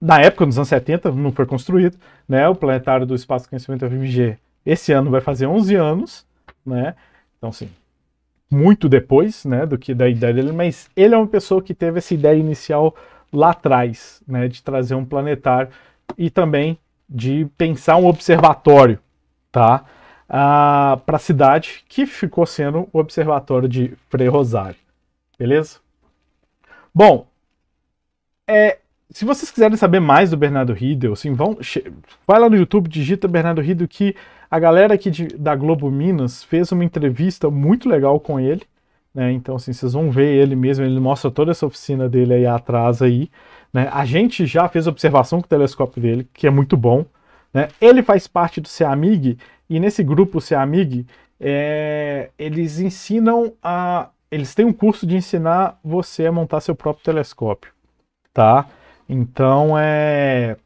Na época, nos anos 70, não foi construído, né? O planetário do Espaço do Conhecimento FMG. Esse ano vai fazer 11 anos, né? Então, sim, muito depois, né, do que da ideia dele, mas ele é uma pessoa que teve essa ideia inicial lá atrás, né, de trazer um planetário e também de pensar um observatório, tá? para a cidade, que ficou sendo o Observatório de Frei Rosário. Beleza? Bom, é, se vocês quiserem saber mais do Bernardo Riddle, assim, vão, vai lá no YouTube, digita Bernardo Riddle que a galera aqui de, da Globo Minas fez uma entrevista muito legal com ele. Né? Então, assim, vocês vão ver ele mesmo, ele mostra toda essa oficina dele aí atrás aí. Né? A gente já fez observação com o telescópio dele, que é muito bom. Né? Ele faz parte do CEAMIG, e nesse grupo Seamig, é, eles ensinam a. Eles têm um curso de ensinar você a montar seu próprio telescópio, tá? Então é.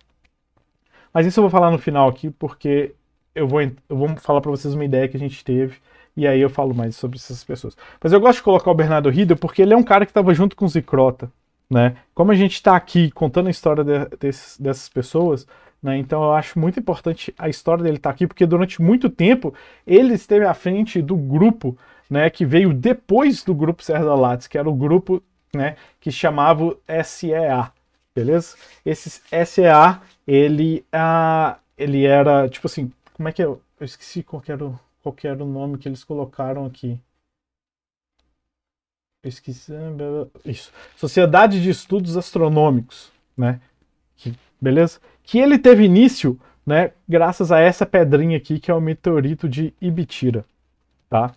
Mas isso eu vou falar no final aqui, porque eu vou, eu vou falar para vocês uma ideia que a gente teve, e aí eu falo mais sobre essas pessoas. Mas eu gosto de colocar o Bernardo Riedel porque ele é um cara que estava junto com o Zicrota, né? Como a gente está aqui contando a história de, dessas pessoas, né? Então eu acho muito importante a história dele estar tá aqui, porque durante muito tempo ele esteve à frente do grupo né, que veio depois do grupo César Lattes, que era o grupo né, que chamava SEA, beleza? Esse SEA, ele, ah, ele era, tipo assim, como é que é? Eu esqueci qual era, o, qual era o nome que eles colocaram aqui. Pesquisando, isso. Sociedade de Estudos Astronômicos, né? Que, beleza? que ele teve início, né, graças a essa pedrinha aqui, que é o meteorito de Ibitira, tá?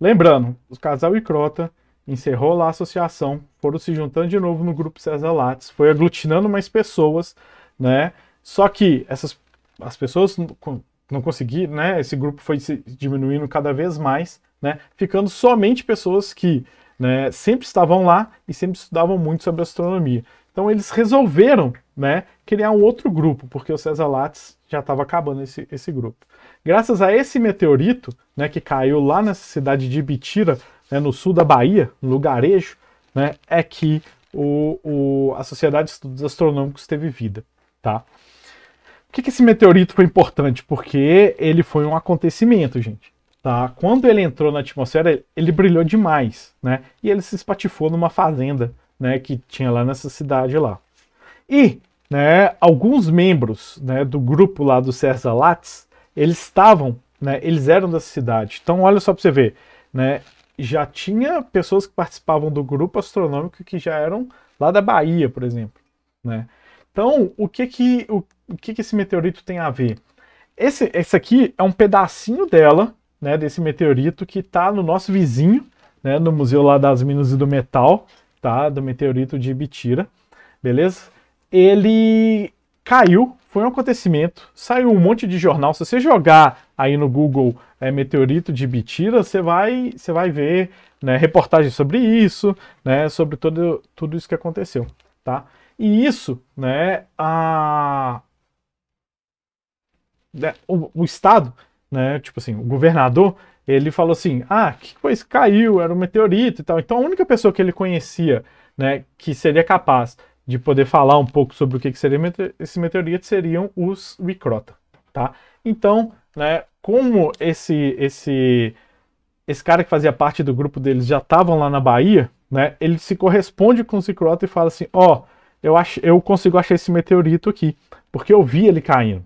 Lembrando, o casal Icrota encerrou lá a associação, foram se juntando de novo no grupo César Lattes, foi aglutinando mais pessoas, né? Só que essas as pessoas não conseguiram, né? Esse grupo foi se diminuindo cada vez mais, né? Ficando somente pessoas que né, sempre estavam lá e sempre estudavam muito sobre astronomia. Então eles resolveram né, criar um outro grupo, porque o César Lattes já estava acabando esse, esse grupo. Graças a esse meteorito, né, que caiu lá na cidade de Ibitira, né, no sul da Bahia, no lugarejo, né, é que o, o, a Sociedade de Estudos Astronômicos teve vida, tá? Por que, que esse meteorito foi importante? Porque ele foi um acontecimento, gente. Tá? Quando ele entrou na atmosfera, ele brilhou demais, né? E ele se espatifou numa fazenda né, que tinha lá nessa cidade lá. E, né, alguns membros, né, do grupo lá do César Lattes, eles estavam, né, eles eram dessa cidade. Então, olha só para você ver, né, já tinha pessoas que participavam do grupo astronômico que já eram lá da Bahia, por exemplo, né? Então, o que que o, o que que esse meteorito tem a ver? Esse, esse aqui é um pedacinho dela, né, desse meteorito que está no nosso vizinho, né, no Museu lá das Minas e do Metal, tá? Do meteorito de Bitira, beleza? Ele caiu, foi um acontecimento, saiu um monte de jornal. Se você jogar aí no Google é, meteorito de Bitira, você vai, você vai ver né, reportagens sobre isso, né? Sobre todo, tudo isso que aconteceu, tá? E isso, né? A... Né, o, o estado né? Tipo assim, o governador ele falou assim: ah, que coisa caiu, era um meteorito e tal. Então a única pessoa que ele conhecia, né, que seria capaz de poder falar um pouco sobre o que, que seria esse meteorito seriam os Wicrota, tá? Então, né, como esse esse esse cara que fazia parte do grupo deles já estavam lá na Bahia, né? Ele se corresponde com os Wicrota e fala assim: ó, oh, eu acho, eu consigo achar esse meteorito aqui, porque eu vi ele caindo.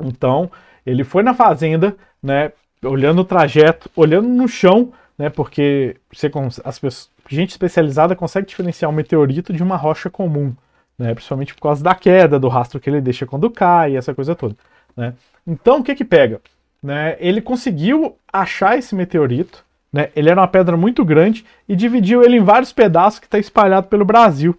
Então, ele foi na fazenda, né, olhando o trajeto, olhando no chão, né? Porque você, as pessoas, gente especializada consegue diferenciar um meteorito de uma rocha comum, né? Principalmente por causa da queda, do rastro que ele deixa quando cai, essa coisa toda, né? Então, o que que pega? Né? Ele conseguiu achar esse meteorito, né? Ele era uma pedra muito grande e dividiu ele em vários pedaços que está espalhado pelo Brasil,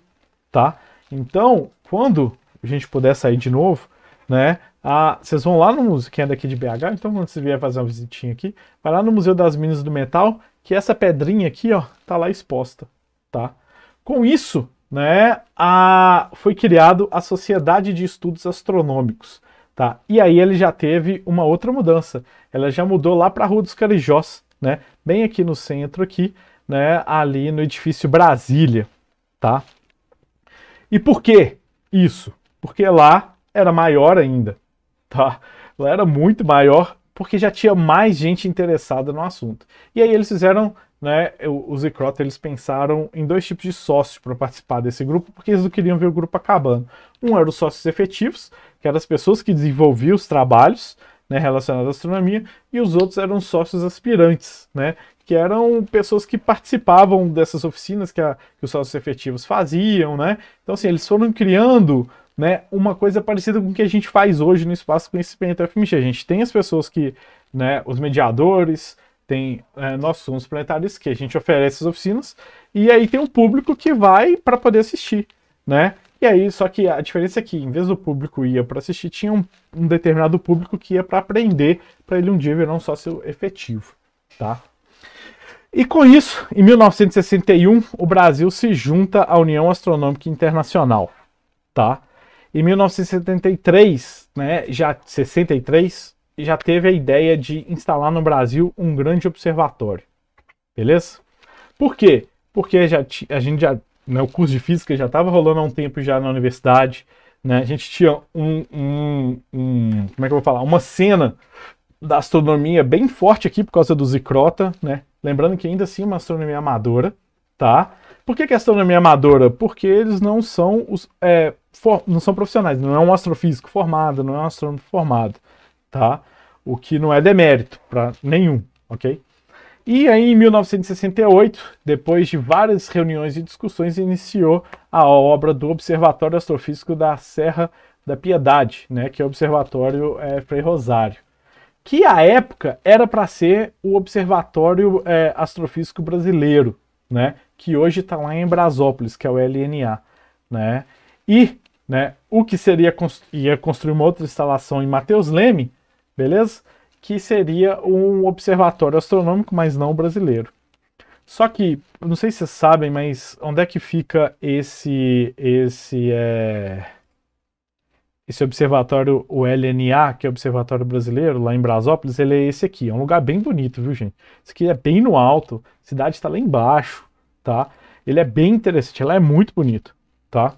tá? Então, quando a gente puder sair de novo, né? Ah, vocês vão lá no museu, quem é daqui de BH, então quando vocês vier fazer uma visitinha aqui, vai lá no Museu das Minas do Metal, que essa pedrinha aqui, ó, tá lá exposta, tá? Com isso, né, a, foi criado a Sociedade de Estudos Astronômicos, tá? E aí ele já teve uma outra mudança, ela já mudou lá para a Rua dos Carijós, né, bem aqui no centro aqui, né, ali no edifício Brasília, tá? E por que isso? Porque lá era maior ainda, tá? Ela era muito maior porque já tinha mais gente interessada no assunto. E aí eles fizeram, né, os Icrota, eles pensaram em dois tipos de sócios para participar desse grupo, porque eles não queriam ver o grupo acabando. Um era os sócios efetivos, que eram as pessoas que desenvolviam os trabalhos, né, relacionados à astronomia, e os outros eram sócios aspirantes, né, que eram pessoas que participavam dessas oficinas que, a, que os sócios efetivos faziam, né? Então, assim, eles foram criando né, uma coisa parecida com o que a gente faz hoje no Espaço Conhecimento FMX. A gente tem as pessoas que, né, os mediadores, tem é, nossos planetários que a gente oferece as oficinas, e aí tem um público que vai para poder assistir, né? E aí, só que a diferença é que, em vez do público ia para assistir, tinha um, um, determinado público que ia para aprender, para ele um dia virar um sócio efetivo, tá? E com isso, em 1961, o Brasil se junta à União Astronômica Internacional, tá? Em 1973, né, já 63, já teve a ideia de instalar no Brasil um grande observatório. Beleza? Por quê? Porque já a gente já né, o curso de física já estava rolando há um tempo já na universidade, né? A gente tinha um, um, um como é que eu vou falar, uma cena da astronomia bem forte aqui por causa do Zicrota, né? Lembrando que ainda assim é uma astronomia amadora, tá? Por que, que a é astronomia amadora? Porque eles não são os, é, for, não são profissionais, não é um astrofísico formado, não é um astrônomo formado, tá? O que não é demérito para nenhum, ok? E aí, em 1968, depois de várias reuniões e discussões, iniciou a obra do Observatório Astrofísico da Serra da Piedade, né, que é o Observatório é, Frei Rosário, que à época era para ser o Observatório é, Astrofísico Brasileiro, né, que hoje está lá em Brasópolis, que é o LNA, né, e né? O que seria ia construir uma outra instalação em Mateus Leme, beleza? Que seria um observatório astronômico, mas não brasileiro. Só que, não sei se vocês sabem, mas onde é que fica esse esse é, esse observatório, o LNA, que é o Observatório Brasileiro, lá em Brasópolis, ele é esse aqui. É um lugar bem bonito, viu, gente? Esse aqui é bem no alto, a cidade está lá embaixo, tá? Ele é bem interessante, é muito bonito, tá?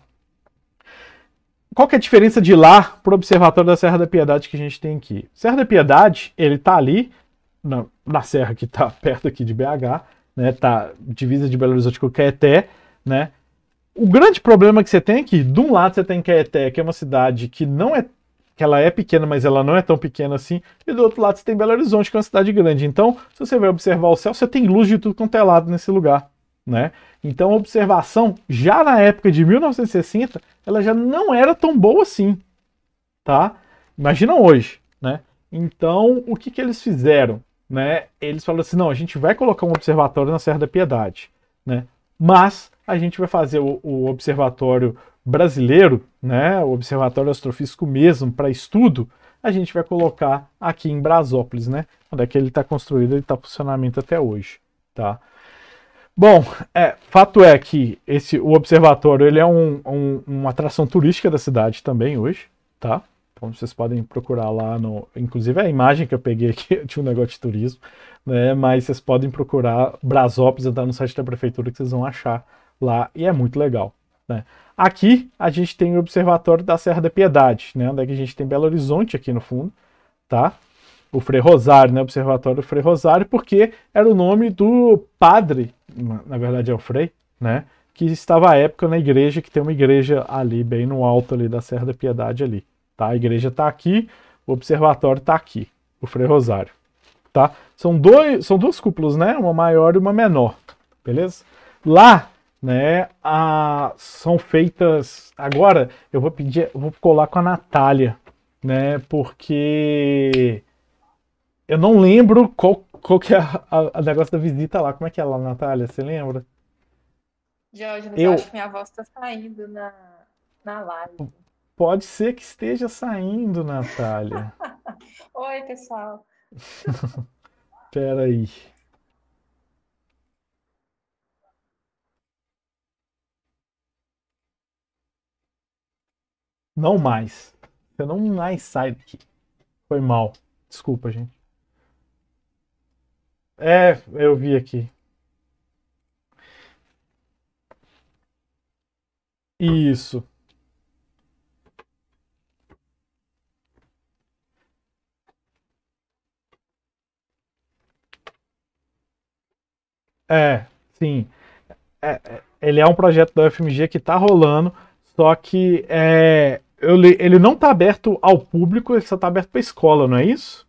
qual que é a diferença de lá para o Observatório da Serra da Piedade que a gente tem aqui? Serra da Piedade, ele está ali, na, na, serra que está *laughs* perto aqui de BH, né? Tá divisa de Belo Horizonte com Caeté, né? O grande problema que você tem aqui, é de um lado você tem Caeté, que é uma cidade que não é que ela é pequena, mas ela não é tão pequena assim, e do outro lado você tem Belo Horizonte, que é uma cidade grande. Então, se você vai observar o céu, você tem luz de tudo quanto é lado nesse lugar. Né? Então a observação, já na época de 1960, ela já não era tão boa assim. Tá? Imagina hoje. Né? Então, o que, que eles fizeram? Né? Eles falaram assim: não, a gente vai colocar um observatório na Serra da Piedade. Né? Mas a gente vai fazer o, o observatório brasileiro, né? o observatório astrofísico mesmo, para estudo, a gente vai colocar aqui em Brasópolis, né? Onde é que ele está construído, ele está funcionamento até hoje, tá? Bom, é, fato é que esse, o observatório ele é um, um, uma atração turística da cidade também hoje, tá? Então vocês podem procurar lá no. Inclusive a imagem que eu peguei aqui *laughs* tinha um negócio de turismo, né? Mas vocês podem procurar Brasópolis, entrar tá no site da prefeitura que vocês vão achar lá e é muito legal. Né? Aqui a gente tem o Observatório da Serra da Piedade, né? Onde é que a gente tem Belo Horizonte aqui no fundo, tá? O Frei Rosário, né? Observatório Frei Rosário, porque era o nome do padre na verdade é o Frei, né? Que estava à época na igreja, que tem uma igreja ali, bem no alto ali da Serra da Piedade ali, tá? A igreja está aqui, o observatório está aqui, o Frei Rosário, tá? São, dois, são duas cúpulas, né? Uma maior e uma menor, beleza? Lá, né, a, são feitas... Agora, eu vou pedir, vou colar com a Natália, né? Porque eu não lembro qual qual que é a, a, negócio da visita lá? Como é que é lá, Natália? Você lembra? Jorge, eu... eu acho que minha voz tá saindo na, na live. Pode ser que esteja saindo, Natália. *laughs* Oi, pessoal. *laughs* Pera aí. Não mais. Você não mais sai daqui. Foi mal. Desculpa, gente. É, eu vi aqui. Isso. É, sim. É, é ele é um projeto da UFMG que está rolando, só que é, li, ele não está aberto ao público, ele só está aberto para escola, não é isso?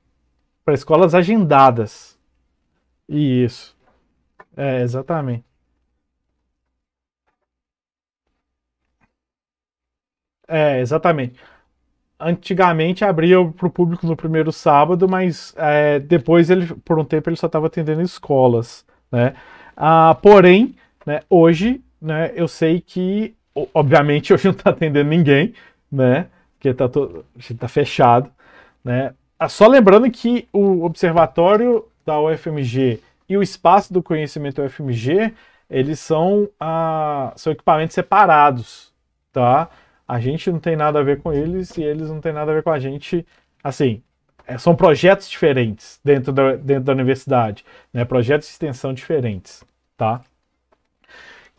Para escolas agendadas. Isso. É, exatamente. É, exatamente. Antigamente abria para o público no primeiro sábado, mas é, depois ele, por um tempo, ele só estava atendendo escolas, né? Ah, porém, né, hoje, né, eu sei que, obviamente, *laughs* hoje não está atendendo ninguém, né? Porque tá, to... está fechado, né? Ah, só lembrando que o observatório da UFMG e o espaço do conhecimento UFMG, eles são, ah, são equipamentos separados, tá? A gente não tem nada a ver com eles e eles não têm nada a ver com a gente. Assim, é, são projetos diferentes dentro da, dentro da universidade, né? Projetos de extensão diferentes, tá?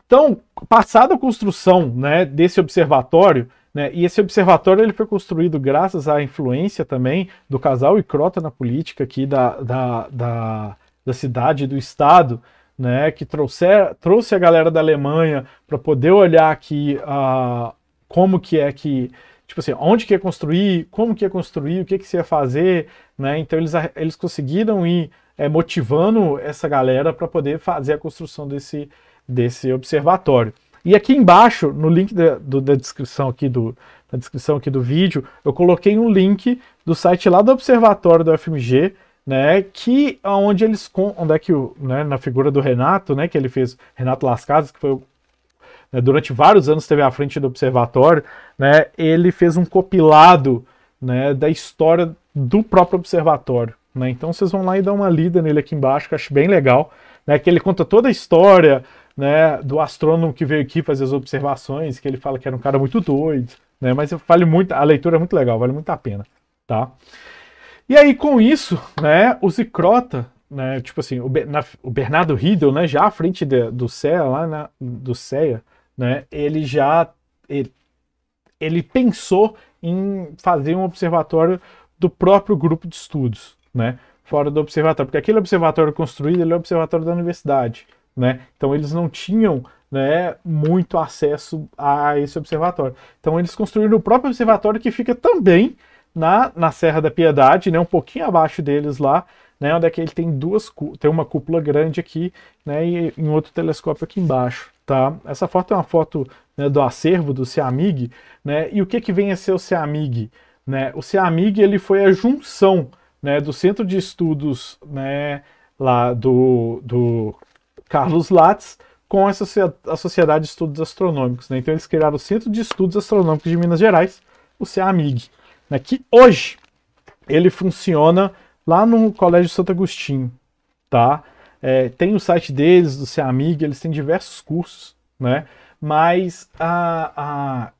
Então, passada a construção né, desse observatório, né? E esse observatório ele foi construído graças à influência também do casal e crota na política aqui da, da, da, da cidade e do estado, né? que trouxe trouxe a galera da Alemanha para poder olhar aqui uh, como que é que tipo assim, onde que ia construir, como que ia construir, o que que se ia fazer, né? Então eles, eles conseguiram ir é, motivando essa galera para poder fazer a construção desse, desse observatório. E aqui embaixo, no link da, do, da descrição aqui do, na descrição aqui do vídeo, eu coloquei um link do site lá do Observatório da FMG né, que é onde eles onde é que o, né, na figura do Renato, né, que ele fez Renato Las Casas, que foi né, durante vários anos esteve à frente do observatório, né, ele fez um compilado, né, da história do próprio observatório, né? Então vocês vão lá e dar uma lida nele aqui embaixo, que eu acho bem legal, né, que ele conta toda a história, né, do astrônomo que veio aqui fazer as observações, que ele fala que era um cara muito doido, né? Mas vale muito, a leitura é muito legal, vale muito a pena, tá? E aí com isso, né, o Zicrota, né, tipo assim, o, na, o Bernardo Riddle, né, já à frente de, do CEA lá na, do CEA, né, ele já ele, ele pensou em fazer um observatório do próprio grupo de estudos, né? Fora do observatório, porque aquele observatório construído ele é o observatório da universidade né? Então eles não tinham né, muito acesso a esse observatório. Então eles construíram o próprio observatório que fica também na, na Serra da Piedade, né, um pouquinho abaixo deles lá, né, onde é que ele tem duas tem uma cúpula grande aqui, né, e um outro telescópio aqui embaixo, tá? Essa foto é uma foto né, do acervo do Ciamig, né? E o que que vem a ser o Ciamig, né? O Ciamig ele foi a junção, né, do Centro de Estudos, né, lá do, do Carlos Lattes com a, Sociedade de Estudos Astronômicos. Né? Então eles criaram o Centro de Estudos Astronômicos de Minas Gerais, o CEAMIG, né? que hoje ele funciona lá no Colégio Santo Agostinho. Tá? É, tem o site deles, do CEAMIG, eles têm diversos cursos, né? mas a, a,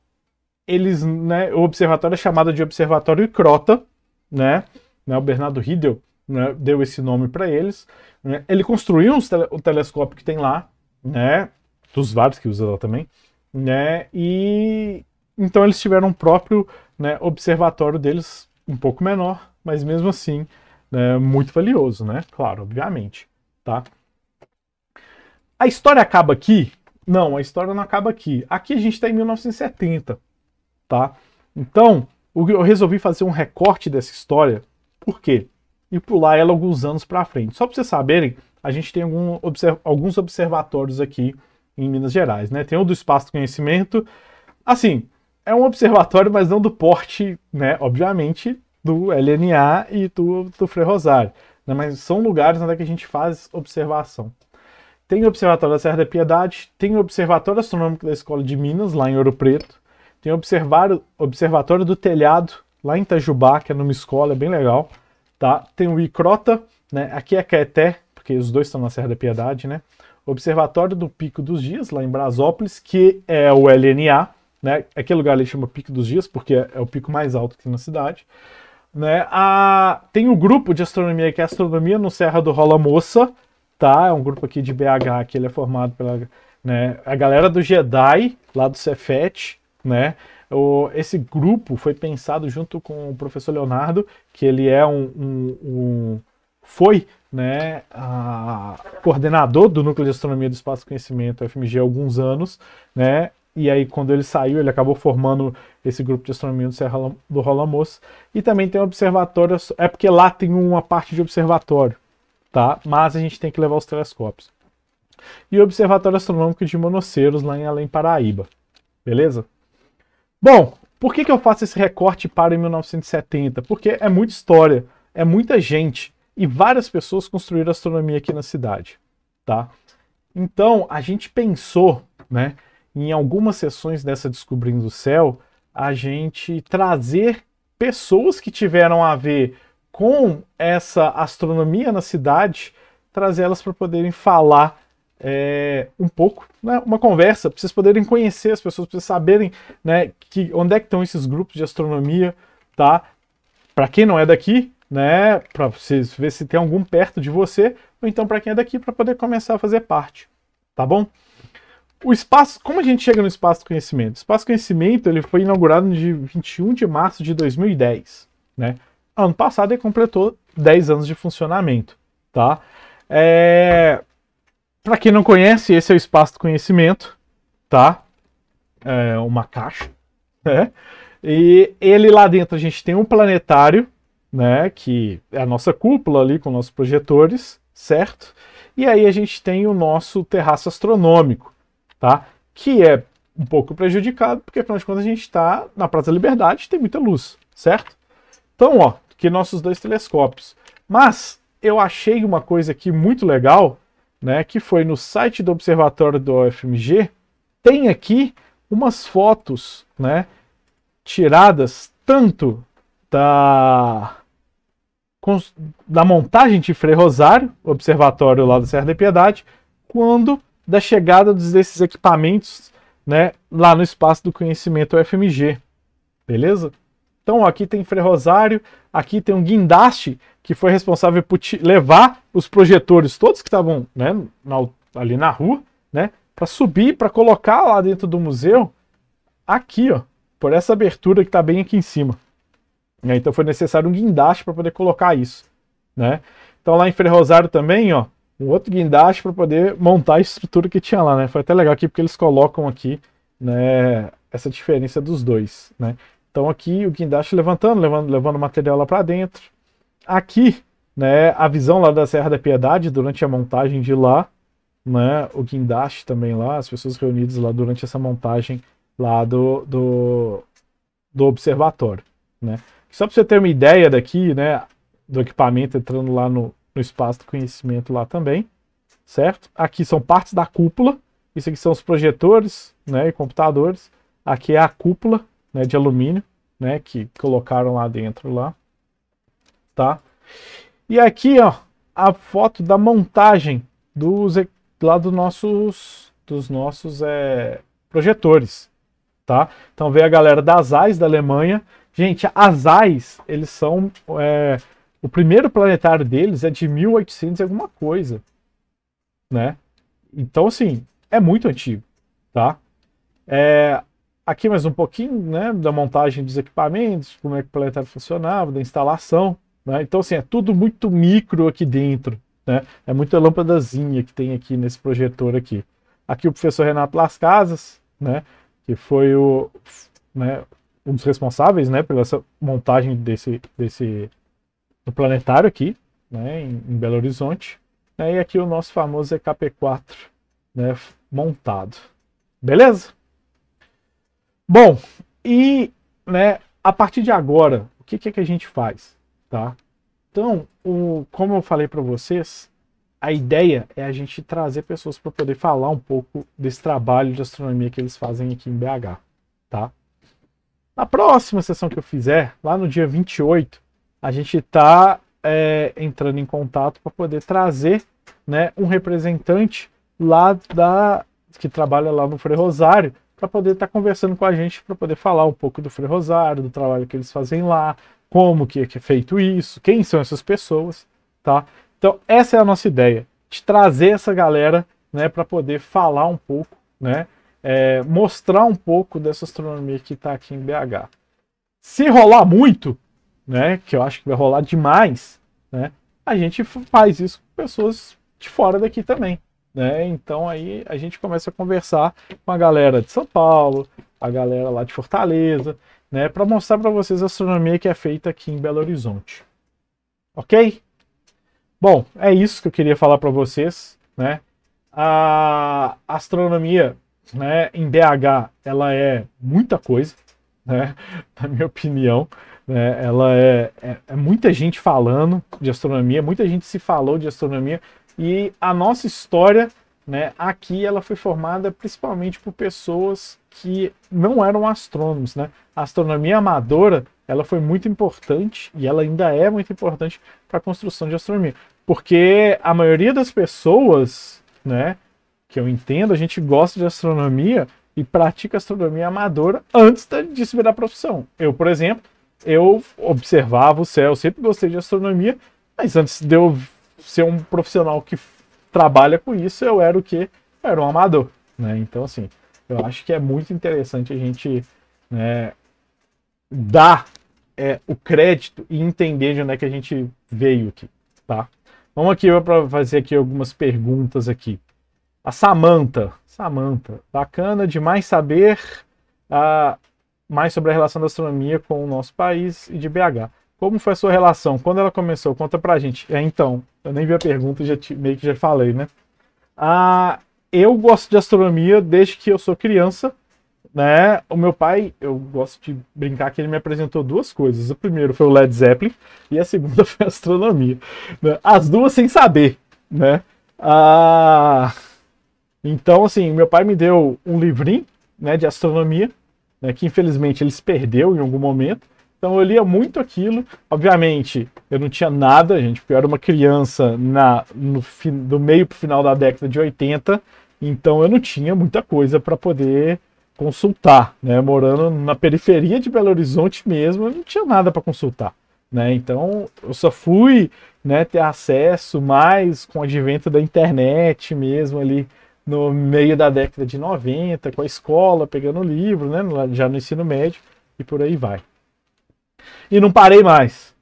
eles, né, o observatório é chamado de Observatório Crota, né? né o Bernardo Riedel, né, deu esse nome para eles. Né? Ele construiu tele o telescópio que tem lá, né, dos vários que usa lá também, né, e então eles tiveram um próprio né, observatório deles, um pouco menor, mas mesmo assim né, muito valioso, né, claro, obviamente, tá? A história acaba aqui? Não, a história não acaba aqui. Aqui a gente está em 1970, tá? Então, eu resolvi fazer um recorte dessa história, por quê? e pular ela alguns anos para frente. Só para vocês saberem, a gente tem algum observ alguns observatórios aqui em Minas Gerais, né? Tem o do Espaço do Conhecimento. Assim, é um observatório, mas não do porte, né? Obviamente, do LNA e do, do Frei Rosário. Né? Mas são lugares onde é que a gente faz observação. Tem o Observatório da Serra da Piedade, tem o Observatório Astronômico da Escola de Minas, lá em Ouro Preto, tem o Observatório do Telhado, lá em Itajubá, que é numa escola, é bem legal tá? Tem o Icrota, né? Aqui é Caeté, porque os dois estão na Serra da Piedade, né? Observatório do Pico dos Dias, lá em Brasópolis, que é o LNA, né? Aquele lugar ali chama Pico dos Dias, porque é o pico mais alto que tem na cidade. Né? A... Tem um grupo de astronomia que é Astronomia no Serra do Rola Moça, tá? É um grupo aqui de BH, que ele é formado pela né? a galera do Jedi, lá do Cefet, né? esse grupo foi pensado junto com o professor Leonardo, que ele é um, um, um foi né, coordenador do Núcleo de Astronomia do Espaço e Conhecimento FMG há alguns anos, né? E aí, quando ele saiu, ele acabou formando esse grupo de astronomia do, Serra, do Rolamos. E também tem um observatório, é porque lá tem uma parte de observatório, tá? Mas a gente tem que levar os telescópios. E o Observatório Astronômico de Monoceiros, lá em Além Paraíba. Beleza? Bom, por que, que eu faço esse recorte para 1970? Porque é muita história, é muita gente e várias pessoas construíram astronomia aqui na cidade, tá? Então, a gente pensou, né, em algumas sessões dessa Descobrindo o Céu, a gente trazer pessoas que tiveram a ver com essa astronomia na cidade, trazê-las para poderem falar é, um pouco, né, uma conversa, para vocês poderem conhecer as pessoas, para vocês saberem né, que, onde é que estão esses grupos de astronomia, tá? Para quem não é daqui, né, para vocês ver se tem algum perto de você, ou então para quem é daqui, para poder começar a fazer parte, tá bom? O espaço, como a gente chega no espaço do conhecimento? O espaço do conhecimento ele foi inaugurado no dia 21 de março de 2010, né? Ano passado ele completou 10 anos de funcionamento, tá? É, para quem não conhece, esse é o espaço do conhecimento, tá? É uma caixa, né? E ele lá dentro a gente tem um planetário, né? Que é a nossa cúpula ali com nossos projetores, certo? E aí a gente tem o nosso terraço astronômico, tá? Que é um pouco prejudicado, porque afinal de contas a gente está na Praça da Liberdade, tem muita luz, certo? Então, ó, aqui nossos dois telescópios. Mas eu achei uma coisa aqui muito legal, né, que foi no site do observatório do UFMG, tem aqui umas fotos, né, tiradas tanto da da montagem de Frei Rosário, observatório lá da Serra da Piedade, quando da chegada desses equipamentos, né, lá no espaço do conhecimento UFMG. Beleza? Então aqui tem ferrosário, aqui tem um guindaste que foi responsável por levar os projetores todos que estavam né, na, ali na rua, né, para subir, para colocar lá dentro do museu, aqui, ó, por essa abertura que está bem aqui em cima. Né, então foi necessário um guindaste para poder colocar isso, né? Então lá em Ferrosário também, ó, um outro guindaste para poder montar a estrutura que tinha lá, né? Foi até legal aqui porque eles colocam aqui, né, essa diferença dos dois, né? Então aqui o guindaste levantando, levando, levando material lá para dentro. Aqui, né, a visão lá da Serra da Piedade durante a montagem de lá, né, o guindaste também lá, as pessoas reunidas lá durante essa montagem lá do, do, do observatório, né. Só para você ter uma ideia daqui, né, do equipamento entrando lá no, no espaço do conhecimento lá também, certo? Aqui são partes da cúpula, isso aqui são os projetores, né, e computadores. Aqui é a cúpula, né, de alumínio, né, que colocaram lá dentro lá, tá? E aqui, ó, a foto da montagem dos lá dos nossos dos nossos é, projetores, tá? Então vê a galera das AIS da Alemanha. Gente, as AIS, eles são é, o primeiro planetário deles é de 1800 e alguma coisa, né? Então assim, é muito antigo, tá? É, aqui mais um pouquinho, né, da montagem dos equipamentos, como é que o planetário funcionava, da instalação, né? Então, assim, é tudo muito micro aqui dentro, né? É muita lâmpadazinha que tem aqui nesse projetor aqui. Aqui o professor Renato Las Casas, né, que foi o, né, um dos responsáveis, né, pela essa montagem desse, desse do planetário aqui, né, em, em Belo Horizonte. Né, e aqui o nosso famoso EKP4, né, montado. Beleza? Bom, e né, a partir de agora, o que, que é que a gente faz? Tá? Então, o, como eu falei para vocês, a ideia é a gente trazer pessoas para poder falar um pouco desse trabalho de astronomia que eles fazem aqui em BH, tá? Na próxima sessão que eu fizer, lá no dia 28, a gente está é, entrando em contato para poder trazer né, um representante lá da que trabalha lá no Frei Rosário para poder estar tá conversando com a gente, para poder falar um pouco do Frei Rosário, do trabalho que eles fazem lá, como é que é feito isso, quem são essas pessoas, tá? Então, essa é a nossa ideia, de trazer essa galera, né, para poder falar um pouco, né, é, mostrar um pouco dessa astronomia que está aqui em BH. Se rolar muito, né, que eu acho que vai rolar demais, né, a gente faz isso com pessoas de fora daqui também, né? Então aí a gente começa a conversar com a galera de São Paulo, a galera lá de Fortaleza, né, para mostrar para vocês a astronomia que é feita aqui em Belo Horizonte. OK? Bom, é isso que eu queria falar para vocês, né? A astronomia, né, em BH, ela é muita coisa, né? *laughs* Na minha opinião, né? Ela é, é, é muita gente falando de astronomia, muita gente se falou de astronomia, e a nossa história, né, aqui ela foi formada principalmente por pessoas que não eram astrônomos, né? A astronomia amadora, ela foi muito importante e ela ainda é muito importante para a construção de astronomia, porque a maioria das pessoas, né, que eu entendo, a gente gosta de astronomia e pratica astronomia amadora antes disso virar profissão. Eu, por exemplo, eu observava o céu, sempre gostei de astronomia, mas antes de eu ser um profissional que trabalha com isso, eu era o que? Eu era um amador, né? Então, assim, eu acho que é muito interessante a gente né, dar é, o crédito e entender de onde é que a gente veio aqui, tá? Vamos aqui para fazer aqui algumas perguntas aqui. A Samanta, Samanta, bacana demais saber ah, mais sobre a relação da astronomia com o nosso país e de BH. Como foi a sua relação? Quando ela começou? Conta pra gente. É, então, eu nem vi a pergunta, já te, meio que já falei, né? Ah, eu gosto de astronomia desde que eu sou criança, né? O meu pai, eu gosto de brincar que ele me apresentou duas coisas. O primeiro foi o Led Zeppelin e a segunda *laughs* foi a astronomia. Né? As duas sem saber, né? Ah, então, assim, meu pai me deu um livrinho, né, de astronomia, né, que infelizmente se perdeu em algum momento. Então eu lia muito aquilo. Obviamente, eu não tinha nada, gente, porque eu era uma criança na, no do meio para o final da década de 80. Então eu não tinha muita coisa para poder consultar, né? Morando na periferia de Belo Horizonte mesmo, eu não tinha nada para consultar, né? Então eu só fui, né, ter acesso mais com o advento da internet mesmo ali no meio da década de 90, com a escola, pegando livro, né, já no ensino médio e por aí vai. E não parei mais.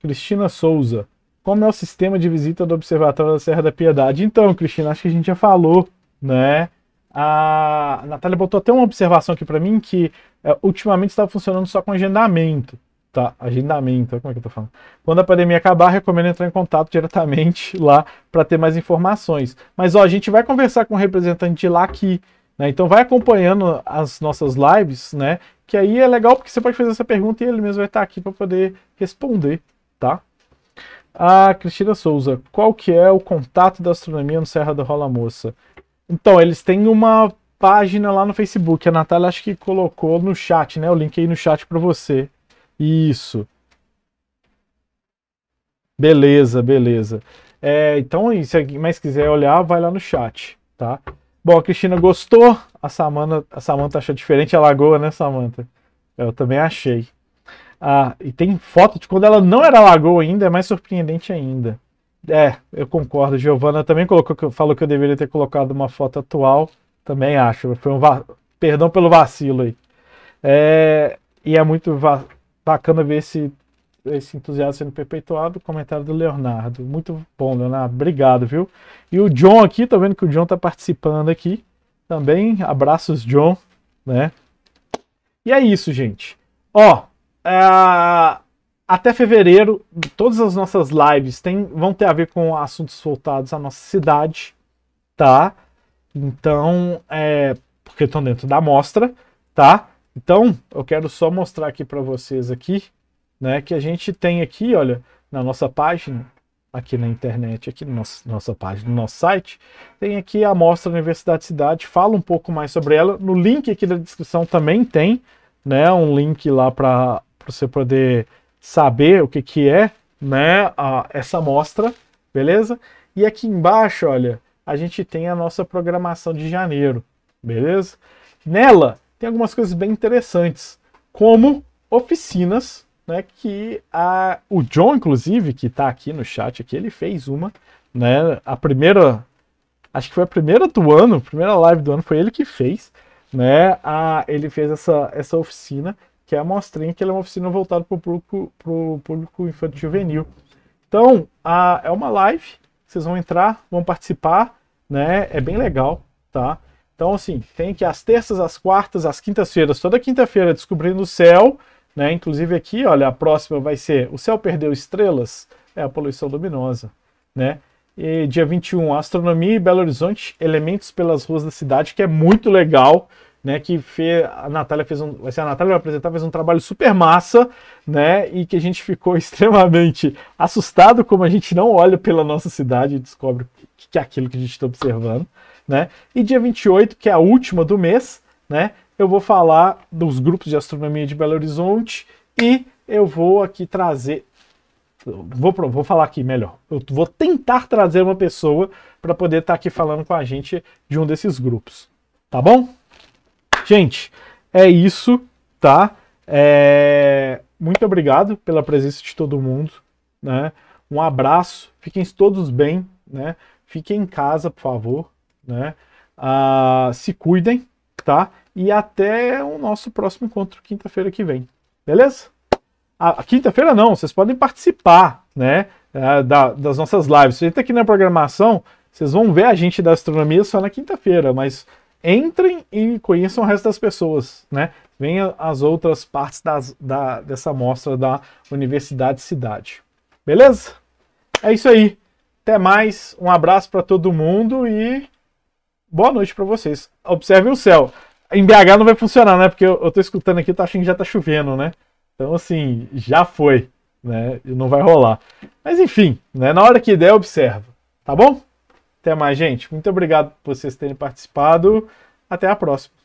Cristina Souza. Como é o sistema de visita do Observatório da Serra da Piedade? Então, Cristina, acho que a gente já falou, né? A Natália botou até uma observação aqui para mim que é, ultimamente estava tá funcionando só com agendamento. Tá, agendamento, como é que eu tô falando? Quando a pandemia acabar, recomendo entrar em contato diretamente *laughs* lá para ter mais informações. Mas ó, a gente vai conversar com o um representante de lá que né? Então vai acompanhando as nossas lives, né? Que aí é legal porque você pode fazer essa pergunta e ele mesmo vai estar aqui para poder responder, tá? A Cristina Souza, qual que é o contato da astronomia no Serra da Rola Moça? Então, eles têm uma página lá no Facebook. A Natália acho que colocou no chat, né? O link aí no chat para você. Isso. Beleza, beleza. É, então, se mais quiser olhar, vai lá no chat, tá? Bom, a Cristina gostou, a Samanta, a Samantha achou diferente a lagoa, né, Samanta? Eu também achei. Ah, e tem foto de quando ela não era lagoa ainda, é mais surpreendente ainda. É, eu concordo. Giovana também colocou, falou que eu deveria ter colocado uma foto atual. Também acho. Foi um va... perdão pelo vacilo aí. É, e é muito va... bacana ver esse esse entusiasmo sendo perpetuado. Comentário do Leonardo. Muito bom, Leonardo. Obrigado, viu? E o John aqui, tô tá vendo que o John tá participando aqui também. Abraços, John, né? E é isso, gente. Ó, é, até fevereiro, todas as nossas lives tem, vão ter a ver com assuntos voltados à nossa cidade, tá? Então, é, porque estão dentro da amostra, tá? Então, eu quero só mostrar aqui para vocês aqui né, que a gente tem aqui, olha, na nossa página, aqui na internet, aqui na no nossa página, no nosso site, tem aqui a amostra da Universidade Cidade, fala um pouco mais sobre ela. No link aqui da descrição também tem, né, um link lá para você poder saber o que, que é, né, a, essa amostra, beleza? E aqui embaixo, olha, a gente tem a nossa programação de janeiro, beleza? Nela tem algumas coisas bem interessantes, como oficinas né, que a, o John, inclusive, que está aqui no chat, aqui, ele fez uma, né, a primeira, acho que foi a primeira do ano, a primeira live do ano, foi ele que fez, né, a, ele fez essa, essa oficina, que é a mostrinha, que é uma oficina voltada para o público, pro público infantil juvenil. Então, a, é uma live, vocês vão entrar, vão participar, né, é bem legal, tá? Então, assim, tem que às terças, às quartas, às quintas-feiras, toda quinta-feira, Descobrindo o Céu, né? Inclusive aqui, olha, a próxima vai ser o céu perdeu estrelas, é a poluição luminosa. Né? E dia 21, astronomia e Belo Horizonte, elementos pelas ruas da cidade, que é muito legal. Né, que fez, a Natália fez um, vai ser a Natália vai apresentar, fez um trabalho super massa, né, e que a gente ficou *laughs* extremamente assustado como a gente não olha pela nossa cidade e descobre que, que é aquilo que a gente está observando, né, e dia 28, que é a última do mês, né, eu vou falar dos grupos de astronomia de Belo Horizonte e eu vou aqui trazer. Vou, vou falar aqui melhor. Eu vou tentar trazer uma pessoa para poder estar tá aqui falando com a gente de um desses grupos. Tá bom? Gente, é isso, tá? É... Muito obrigado pela presença de todo mundo. Né? Um abraço, fiquem todos bem, né? Fiquem em casa, por favor, né? Ah, se cuidem, tá? E até o nosso próximo encontro, quinta-feira que vem. Beleza? Ah, a quinta-feira não, vocês podem participar, né? Ah, da, das nossas lives. Se tá aqui na programação, vocês vão ver a gente da astronomia só na quinta-feira, mas entrem e conheçam o resto das pessoas, né? Venham as outras partes das, da, dessa mostra da Universidade Cidade. Beleza? É isso aí. Até mais, um abraço para todo mundo e boa noite para vocês. Observem o céu. Em BH não vai funcionar, né? Porque eu, eu tô escutando aqui, tá achando que já tá chovendo, né? Então, assim, já foi, né? Não vai rolar. Mas, enfim, né? na hora que der, observa. Tá bom? Até mais, gente. Muito obrigado por vocês terem participado. Até a próxima.